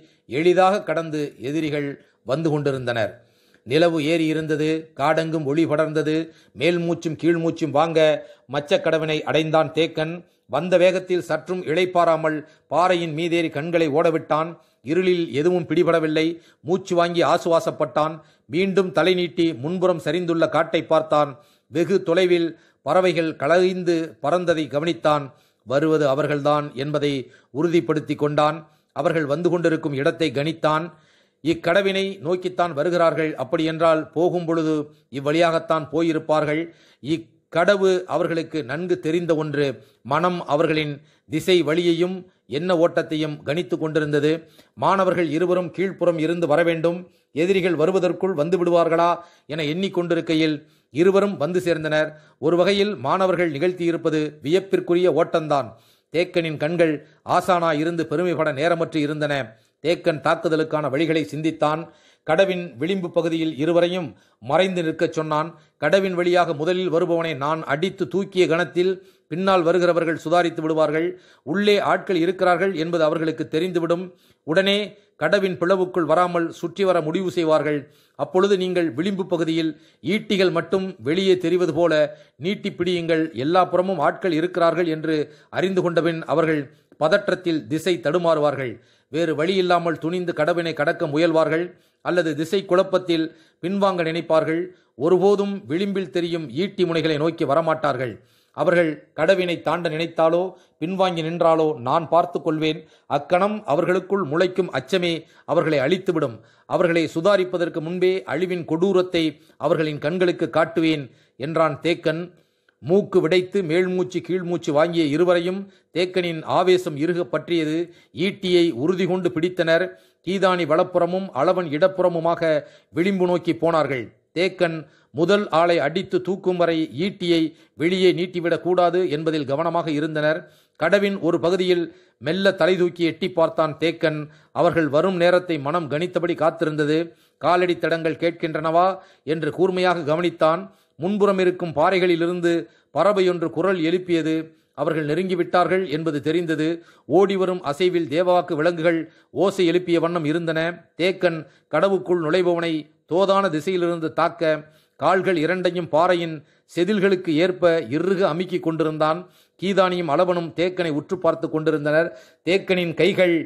எளிதாக கடந்து எதிரிகள் வந்து கொண்டிருந்தனர் நிலவு ஏறி இருந்தது காடெங்கும் ஒளி படர்ந்தது மேல் மூச்சும் கீழ் மூச்சும் வாங்க மச்சக்கடவினை அடைந்தான் தேக்கன் வந்த வேகத்தில் சற்றும் இழைப்பாராமல் பாறையின் மீதேறி கண்களை ஓடவிட்டான் இருளில் எதுவும் பிடிபடவில்லை மூச்சு வாங்கி ஆசுவாசப்பட்டான் மீண்டும் தலை நீட்டி முன்புறம் சரிந்துள்ள காட்டை பார்த்தான் வெகு தொலைவில் பறவைகள் கலகிந்து பறந்ததை கவனித்தான் வருவது அவர்கள்தான் என்பதை உறுதிப்படுத்தி கொண்டான் அவர்கள் வந்து கொண்டிருக்கும் இடத்தை கணித்தான் இக்கடவினை நோக்கித்தான் வருகிறார்கள் அப்படியென்றால் போகும் பொழுது இவ்வழியாகத்தான் போயிருப்பார்கள் இக்கடவு அவர்களுக்கு நன்கு தெரிந்த ஒன்று மனம் அவர்களின் திசை வழியையும் என்ன ஓட்டத்தையும் கணித்து கொண்டிருந்தது மாணவர்கள் இருவரும் கீழ்ப்புறம் இருந்து வர வேண்டும் எதிரிகள் வருவதற்குள் வந்து விடுவார்களா என எண்ணிக்கொண்டிருக்கையில் இருவரும் வந்து சேர்ந்தனர் ஒரு வகையில் மாணவர்கள் நிகழ்த்தியிருப்பது வியப்பிற்குரிய ஓட்டம்தான் தேக்கனின் கண்கள் ஆசானா இருந்து பெருமைப்பட நேரமற்று இருந்தன தேக்கன் தாக்குதலுக்கான வழிகளை சிந்தித்தான் கடவின் விளிம்பு பகுதியில் இருவரையும் மறைந்து நிற்கச் சொன்னான் கடவின் வழியாக முதலில் வருபவனை நான் அடித்து தூக்கிய கணத்தில் பின்னால் வருகிறவர்கள் சுதாரித்து விடுவார்கள் உள்ளே ஆட்கள் இருக்கிறார்கள் என்பது அவர்களுக்கு தெரிந்துவிடும் உடனே கடவின் பிளவுக்குள் வராமல் சுற்றி வர முடிவு செய்வார்கள் அப்பொழுது நீங்கள் விளிம்பு பகுதியில் ஈட்டிகள் மட்டும் வெளியே தெரிவது போல நீட்டி பிடியுங்கள் எல்லா புறமும் ஆட்கள் இருக்கிறார்கள் என்று அறிந்து கொண்டபின் அவர்கள் பதற்றத்தில் திசை தடுமாறுவார்கள் வேறு வழியில்லாமல் துணிந்து கடவினை கடக்க முயல்வார்கள் அல்லது திசை குழப்பத்தில் பின்வாங்க நினைப்பார்கள் ஒருபோதும் விளிம்பில் தெரியும் ஈட்டி முனைகளை நோக்கி வரமாட்டார்கள் அவர்கள் கடவினை தாண்ட நினைத்தாலோ பின்வாங்கி நின்றாலோ நான் பார்த்து கொள்வேன் அக்கணம் அவர்களுக்குள் முளைக்கும் அச்சமே அவர்களை அழித்துவிடும் அவர்களை சுதாரிப்பதற்கு முன்பே அழிவின் கொடூரத்தை அவர்களின் கண்களுக்கு காட்டுவேன் என்றான் தேக்கன் மூக்கு விடைத்து மேல்மூச்சு கீழ்மூச்சு வாங்கிய இருவரையும் தேக்கனின் ஆவேசம் இறுக பற்றியது ஈட்டியை உறுதி கொண்டு பிடித்தனர் கீதானி வளப்புறமும் அளவன் இடப்புறமுமாக விளிம்பு நோக்கி போனார்கள் தேக்கன் முதல் ஆளை அடித்து தூக்கும் வரை ஈட்டியை வெளியே நீட்டிவிடக் கூடாது என்பதில் கவனமாக இருந்தனர் கடவின் ஒரு பகுதியில் மெல்ல தலை தூக்கி எட்டி பார்த்தான் தேக்கன் அவர்கள் வரும் நேரத்தை மனம் கணித்தபடி காத்திருந்தது காலடி தடங்கள் கேட்கின்றனவா என்று கூர்மையாக கவனித்தான் முன்புறம் இருக்கும் பாறைகளிலிருந்து பறவையொன்று குரல் எழுப்பியது அவர்கள் நெருங்கிவிட்டார்கள் என்பது தெரிந்தது ஓடிவரும் அசைவில் தேவாக்கு விலங்குகள் ஓசை எழுப்பிய வண்ணம் இருந்தன தேக்கன் கடவுக்குள் நுழைபவனை தோதான திசையிலிருந்து தாக்க கால்கள் இரண்டையும் பாறையின் செதில்களுக்கு ஏற்ப இறுக அமுக்கி கொண்டிருந்தான் கீதானியும் அளவனும் தேக்கனை உற்று பார்த்து கொண்டிருந்தனர் தேக்கனின் கைகள்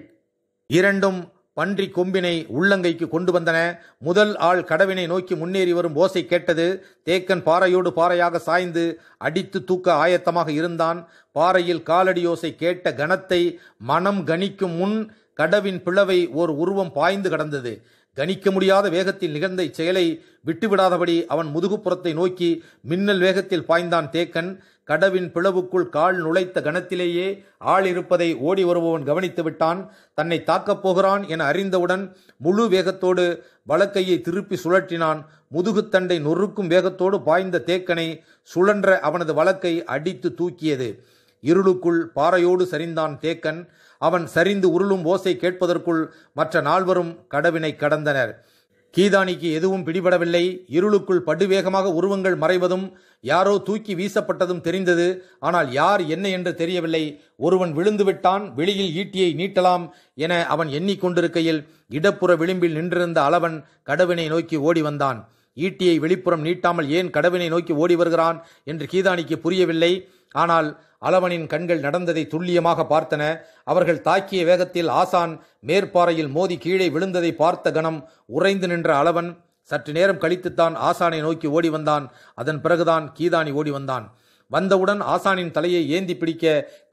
இரண்டும் பன்றி கொம்பினை உள்ளங்கைக்கு கொண்டு வந்தன முதல் ஆள் கடவினை நோக்கி முன்னேறி வரும் ஓசை கேட்டது தேக்கன் பாறையோடு பாறையாக சாய்ந்து அடித்து தூக்க ஆயத்தமாக இருந்தான் பாறையில் காலடி ஓசை கேட்ட கணத்தை மனம் கணிக்கும் முன் கடவின் பிளவை ஓர் உருவம் பாய்ந்து கடந்தது கணிக்க முடியாத வேகத்தில் நிகழ்ந்த இச்செயலை விட்டுவிடாதபடி அவன் முதுகுப்புறத்தை நோக்கி மின்னல் வேகத்தில் பாய்ந்தான் தேக்கன் கடவின் பிளவுக்குள் கால் நுழைத்த கணத்திலேயே ஆள் இருப்பதை ஓடி வருபவன் கவனித்து விட்டான் தன்னை தாக்கப் போகிறான் என அறிந்தவுடன் முழு வேகத்தோடு வலக்கையை திருப்பி சுழற்றினான் முதுகுத்தண்டை நொறுக்கும் வேகத்தோடு பாய்ந்த தேக்கனை சுழன்ற அவனது வழக்கை அடித்து தூக்கியது இருளுக்குள் பாறையோடு சரிந்தான் தேக்கன் அவன் சரிந்து உருளும் ஓசை கேட்பதற்குள் மற்ற நால்வரும் கடவினை கடந்தனர் கீதானிக்கு எதுவும் பிடிபடவில்லை இருளுக்குள் படுவேகமாக உருவங்கள் மறைவதும் யாரோ தூக்கி வீசப்பட்டதும் தெரிந்தது ஆனால் யார் என்ன என்று தெரியவில்லை ஒருவன் விழுந்து விட்டான் வெளியில் ஈட்டியை நீட்டலாம் என அவன் எண்ணிக்கொண்டிருக்கையில் இடப்புற விளிம்பில் நின்றிருந்த அளவன் கடவினை நோக்கி ஓடி வந்தான் ஈட்டியை வெளிப்புறம் நீட்டாமல் ஏன் கடவினை நோக்கி ஓடி வருகிறான் என்று கீதானிக்கு புரியவில்லை ஆனால் அளவனின் கண்கள் நடந்ததை துல்லியமாக பார்த்தன அவர்கள் தாக்கிய வேகத்தில் ஆசான் மேற்பாறையில் மோதி கீழே விழுந்ததை பார்த்த கணம் உறைந்து நின்ற அளவன் சற்று நேரம் கழித்துத்தான் ஆசானை நோக்கி ஓடி வந்தான் அதன் பிறகுதான் கீதானி ஓடி வந்தான் வந்தவுடன் ஆசானின் தலையை ஏந்தி பிடிக்க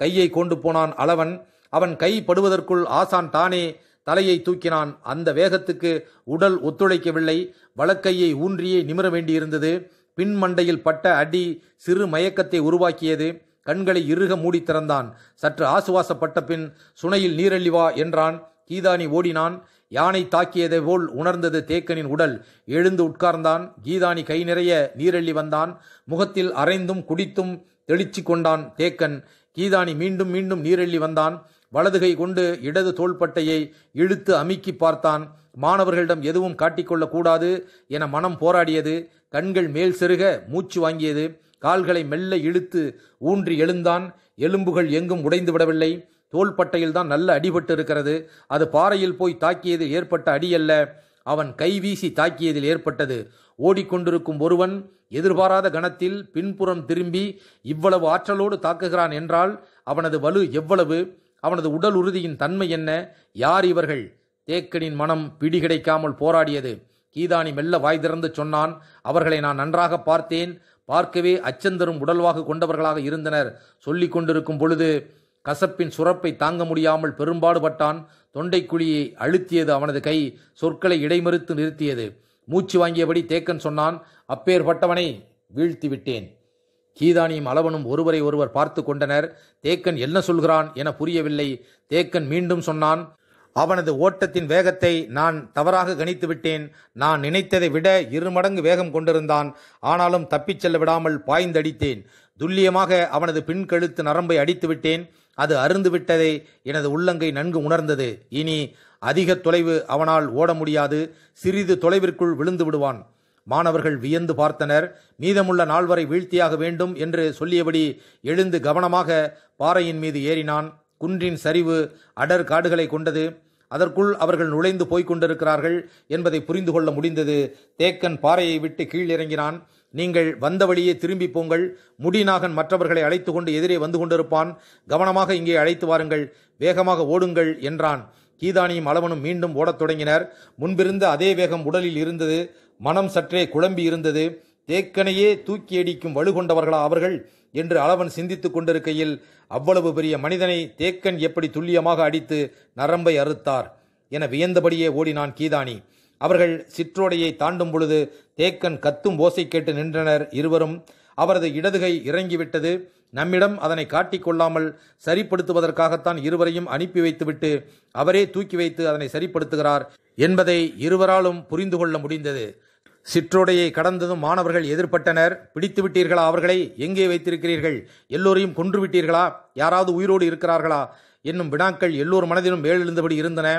கையை கொண்டு போனான் அளவன் அவன் கை படுவதற்குள் ஆசான் தானே தலையை தூக்கினான் அந்த வேகத்துக்கு உடல் ஒத்துழைக்கவில்லை வழக்கையை ஊன்றியே நிமிர வேண்டியிருந்தது பின்மண்டையில் பட்ட அடி சிறு மயக்கத்தை உருவாக்கியது கண்களை இறுக மூடி திறந்தான் சற்று ஆசுவாசப்பட்ட பின் சுனையில் நீரள்ளி வா என்றான் கீதானி ஓடினான் யானை தாக்கியதை போல் உணர்ந்தது தேக்கனின் உடல் எழுந்து உட்கார்ந்தான் கீதானி கை நிறைய நீரள்ளி வந்தான் முகத்தில் அரைந்தும் குடித்தும் தெளிச்சு கொண்டான் தேக்கன் கீதானி மீண்டும் மீண்டும் நீரள்ளி வந்தான் வலதுகை கொண்டு இடது தோள்பட்டையை இழுத்து அமுக்கி பார்த்தான் மாணவர்களிடம் எதுவும் காட்டிக்கொள்ளக்கூடாது என மனம் போராடியது கண்கள் மேல் செருக மூச்சு வாங்கியது கால்களை மெல்ல இழுத்து ஊன்றி எழுந்தான் எலும்புகள் எங்கும் உடைந்து விடவில்லை தோள்பட்டையில்தான் நல்ல அடிபட்டு இருக்கிறது அது பாறையில் போய் தாக்கியதில் ஏற்பட்ட அடியல்ல அவன் கைவீசி தாக்கியதில் ஏற்பட்டது ஓடிக்கொண்டிருக்கும் ஒருவன் எதிர்பாராத கணத்தில் பின்புறம் திரும்பி இவ்வளவு ஆற்றலோடு தாக்குகிறான் என்றால் அவனது வலு எவ்வளவு அவனது உடல் உறுதியின் தன்மை என்ன யார் இவர்கள் தேக்கனின் மனம் பிடி கிடைக்காமல் போராடியது கீதானி மெல்ல வாய் திறந்து சொன்னான் அவர்களை நான் நன்றாக பார்த்தேன் பார்க்கவே அச்சந்தரும் உடல்வாக கொண்டவர்களாக இருந்தனர் சொல்லி கொண்டிருக்கும் பொழுது கசப்பின் சுரப்பை தாங்க முடியாமல் பெரும்பாடுபட்டான் தொண்டைக்குழியை அழுத்தியது அவனது கை சொற்களை இடைமறுத்து நிறுத்தியது மூச்சு வாங்கியபடி தேக்கன் சொன்னான் அப்பேற்பட்டவனை வீழ்த்தி விட்டேன் கீதானியும் அளவனும் ஒருவரை ஒருவர் பார்த்து கொண்டனர் தேக்கன் என்ன சொல்கிறான் என புரியவில்லை தேக்கன் மீண்டும் சொன்னான் அவனது ஓட்டத்தின் வேகத்தை நான் தவறாக கணித்து விட்டேன் நான் நினைத்ததை விட இரு மடங்கு வேகம் கொண்டிருந்தான் ஆனாலும் தப்பிச் செல்ல விடாமல் பாய்ந்தடித்தேன் துல்லியமாக அவனது பின்கழுத்து நரம்பை அடித்து விட்டேன் அது அருந்து விட்டதை எனது உள்ளங்கை நன்கு உணர்ந்தது இனி அதிக தொலைவு அவனால் ஓட முடியாது சிறிது தொலைவிற்குள் விழுந்து விடுவான் மாணவர்கள் வியந்து பார்த்தனர் மீதமுள்ள நால்வரை வீழ்த்தியாக வேண்டும் என்று சொல்லியபடி எழுந்து கவனமாக பாறையின் மீது ஏறினான் குன்றின் சரிவு அடர் காடுகளை கொண்டது அதற்குள் அவர்கள் நுழைந்து போய்க் கொண்டிருக்கிறார்கள் என்பதை புரிந்து கொள்ள முடிந்தது தேக்கன் பாறையை விட்டு கீழிறங்கினான் நீங்கள் வந்த வழியே திரும்பி போங்கள் முடிநாகன் மற்றவர்களை அழைத்து கொண்டு எதிரே வந்து கொண்டிருப்பான் கவனமாக இங்கே அழைத்து வாருங்கள் வேகமாக ஓடுங்கள் என்றான் கீதானியும் அளவனும் மீண்டும் ஓடத் தொடங்கினர் முன்பிருந்த அதே வேகம் உடலில் இருந்தது மனம் சற்றே குழம்பி இருந்தது தேக்கனையே தூக்கி அடிக்கும் வலுகொண்டவர்களா அவர்கள் என்று அளவன் சிந்தித்துக் கொண்டிருக்கையில் அவ்வளவு பெரிய மனிதனை தேக்கன் எப்படி துல்லியமாக அடித்து நரம்பை அறுத்தார் என வியந்தபடியே ஓடினான் கீதானி அவர்கள் சிற்றோடையை தாண்டும் பொழுது தேக்கன் கத்தும் ஓசை கேட்டு நின்றனர் இருவரும் அவரது இடதுகை இறங்கிவிட்டது நம்மிடம் அதனை காட்டிக்கொள்ளாமல் சரிப்படுத்துவதற்காகத்தான் இருவரையும் அனுப்பி வைத்துவிட்டு அவரே தூக்கி வைத்து அதனை சரிப்படுத்துகிறார் என்பதை இருவராலும் புரிந்து கொள்ள முடிந்தது சிற்றோடையை கடந்ததும் மாணவர்கள் எதிர்பட்டனர் பிடித்து விட்டீர்களா அவர்களை எங்கே வைத்திருக்கிறீர்கள் எல்லோரையும் கொன்று விட்டீர்களா யாராவது உயிரோடு இருக்கிறார்களா என்னும் வினாக்கள் எல்லோர் மனதிலும் மேலெழுந்தபடி இருந்தன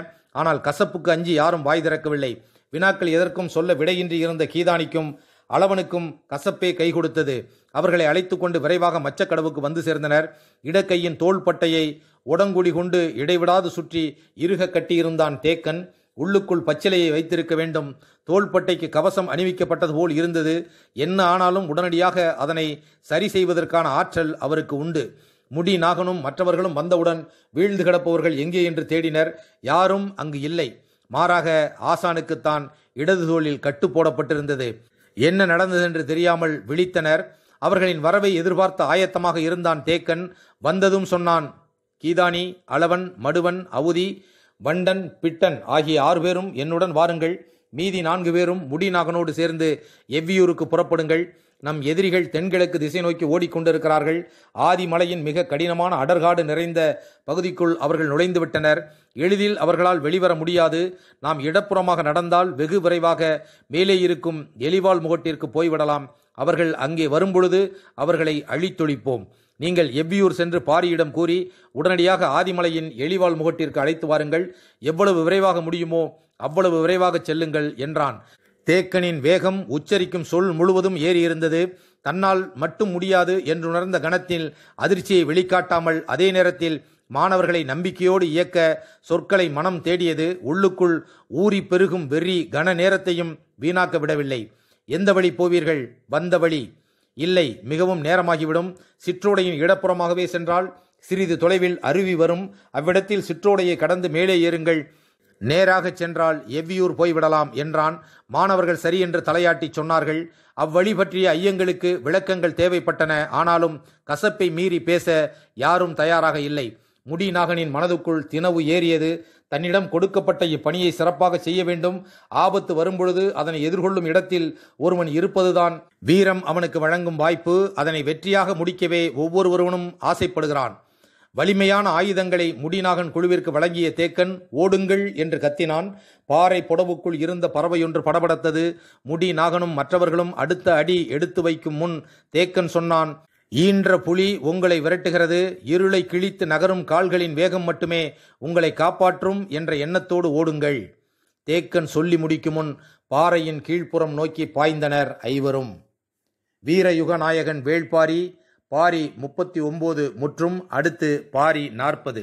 ஆனால் கசப்புக்கு அஞ்சு யாரும் வாய் திறக்கவில்லை வினாக்கள் எதற்கும் சொல்ல விடையின்றி இருந்த கீதானிக்கும் அளவனுக்கும் கசப்பே கை கொடுத்தது அவர்களை அழைத்து கொண்டு விரைவாக மச்சக்கடவுக்கு வந்து சேர்ந்தனர் இடக்கையின் தோள்பட்டையை உடங்குடி கொண்டு இடைவிடாது சுற்றி இருக கட்டியிருந்தான் தேக்கன் உள்ளுக்குள் பச்சிலையை வைத்திருக்க வேண்டும் தோள்பட்டைக்கு கவசம் அணிவிக்கப்பட்டது போல் இருந்தது என்ன ஆனாலும் உடனடியாக அதனை சரி செய்வதற்கான ஆற்றல் அவருக்கு உண்டு முடி நாகனும் மற்றவர்களும் வந்தவுடன் வீழ்ந்து கிடப்பவர்கள் எங்கே என்று தேடினர் யாரும் அங்கு இல்லை மாறாக ஆசானுக்குத்தான் இடது தோளில் கட்டு போடப்பட்டிருந்தது என்ன நடந்ததென்று தெரியாமல் விழித்தனர் அவர்களின் வரவை எதிர்பார்த்த ஆயத்தமாக இருந்தான் தேக்கன் வந்ததும் சொன்னான் கீதானி அளவன் மடுவன் அவுதி வண்டன் பிட்டன் ஆகிய ஆறு பேரும் என்னுடன் வாருங்கள் மீதி நான்கு பேரும் முடிநாகனோடு சேர்ந்து எவ்வியூருக்கு புறப்படுங்கள் நம் எதிரிகள் தென்கிழக்கு திசை நோக்கி ஓடிக்கொண்டிருக்கிறார்கள் ஆதிமலையின் மிக கடினமான அடர்காடு நிறைந்த பகுதிக்குள் அவர்கள் நுழைந்துவிட்டனர் எளிதில் அவர்களால் வெளிவர முடியாது நாம் இடப்புறமாக நடந்தால் வெகு விரைவாக மேலே இருக்கும் எலிவால் முகட்டிற்கு போய்விடலாம் அவர்கள் அங்கே வரும்பொழுது அவர்களை அழித்தொழிப்போம் நீங்கள் எவ்வியூர் சென்று பாரியிடம் கூறி உடனடியாக ஆதிமலையின் எலிவால் முகட்டிற்கு அழைத்து வாருங்கள் எவ்வளவு விரைவாக முடியுமோ அவ்வளவு விரைவாக செல்லுங்கள் என்றான் தேக்கனின் வேகம் உச்சரிக்கும் சொல் முழுவதும் ஏறியிருந்தது தன்னால் மட்டும் முடியாது என்றுணர்ந்த கணத்தில் அதிர்ச்சியை வெளிக்காட்டாமல் அதே நேரத்தில் மாணவர்களை நம்பிக்கையோடு இயக்க சொற்களை மனம் தேடியது உள்ளுக்குள் ஊறி பெருகும் வெறி கன நேரத்தையும் வீணாக்க விடவில்லை எந்த வழி போவீர்கள் வந்த வழி இல்லை மிகவும் நேரமாகிவிடும் சிற்றோடையின் இடப்புறமாகவே சென்றால் சிறிது தொலைவில் அருவி வரும் அவ்விடத்தில் சிற்றோடையை கடந்து மேலே ஏறுங்கள் நேராக சென்றால் எவ்வியூர் போய்விடலாம் என்றான் மாணவர்கள் சரி என்று தலையாட்டி சொன்னார்கள் அவ்வழி பற்றிய ஐயங்களுக்கு விளக்கங்கள் தேவைப்பட்டன ஆனாலும் கசப்பை மீறி பேச யாரும் தயாராக இல்லை முடிநாகனின் மனதுக்குள் தினவு ஏறியது தன்னிடம் கொடுக்கப்பட்ட இப்பணியை சிறப்பாக செய்ய வேண்டும் ஆபத்து வரும்பொழுது அதனை எதிர்கொள்ளும் இடத்தில் ஒருவன் இருப்பதுதான் வீரம் அவனுக்கு வழங்கும் வாய்ப்பு அதனை வெற்றியாக முடிக்கவே ஒவ்வொருவருவனும் ஆசைப்படுகிறான் வலிமையான ஆயுதங்களை முடிநாகன் குழுவிற்கு வழங்கிய தேக்கன் ஓடுங்கள் என்று கத்தினான் பாறை புடவுக்குள் இருந்த பறவையொன்று படபடத்தது முடிநாகனும் மற்றவர்களும் அடுத்த அடி எடுத்து வைக்கும் முன் தேக்கன் சொன்னான் ஈன்ற புலி உங்களை விரட்டுகிறது இருளை கிழித்து நகரும் கால்களின் வேகம் மட்டுமே உங்களை காப்பாற்றும் என்ற எண்ணத்தோடு ஓடுங்கள் தேக்கன் சொல்லி முடிக்கும் முன் பாறையின் கீழ்ப்புறம் நோக்கி பாய்ந்தனர் ஐவரும் வீரயுக நாயகன் வேள்பாரி பாரி முப்பத்தி ஒன்பது முற்றும் அடுத்து பாரி நாற்பது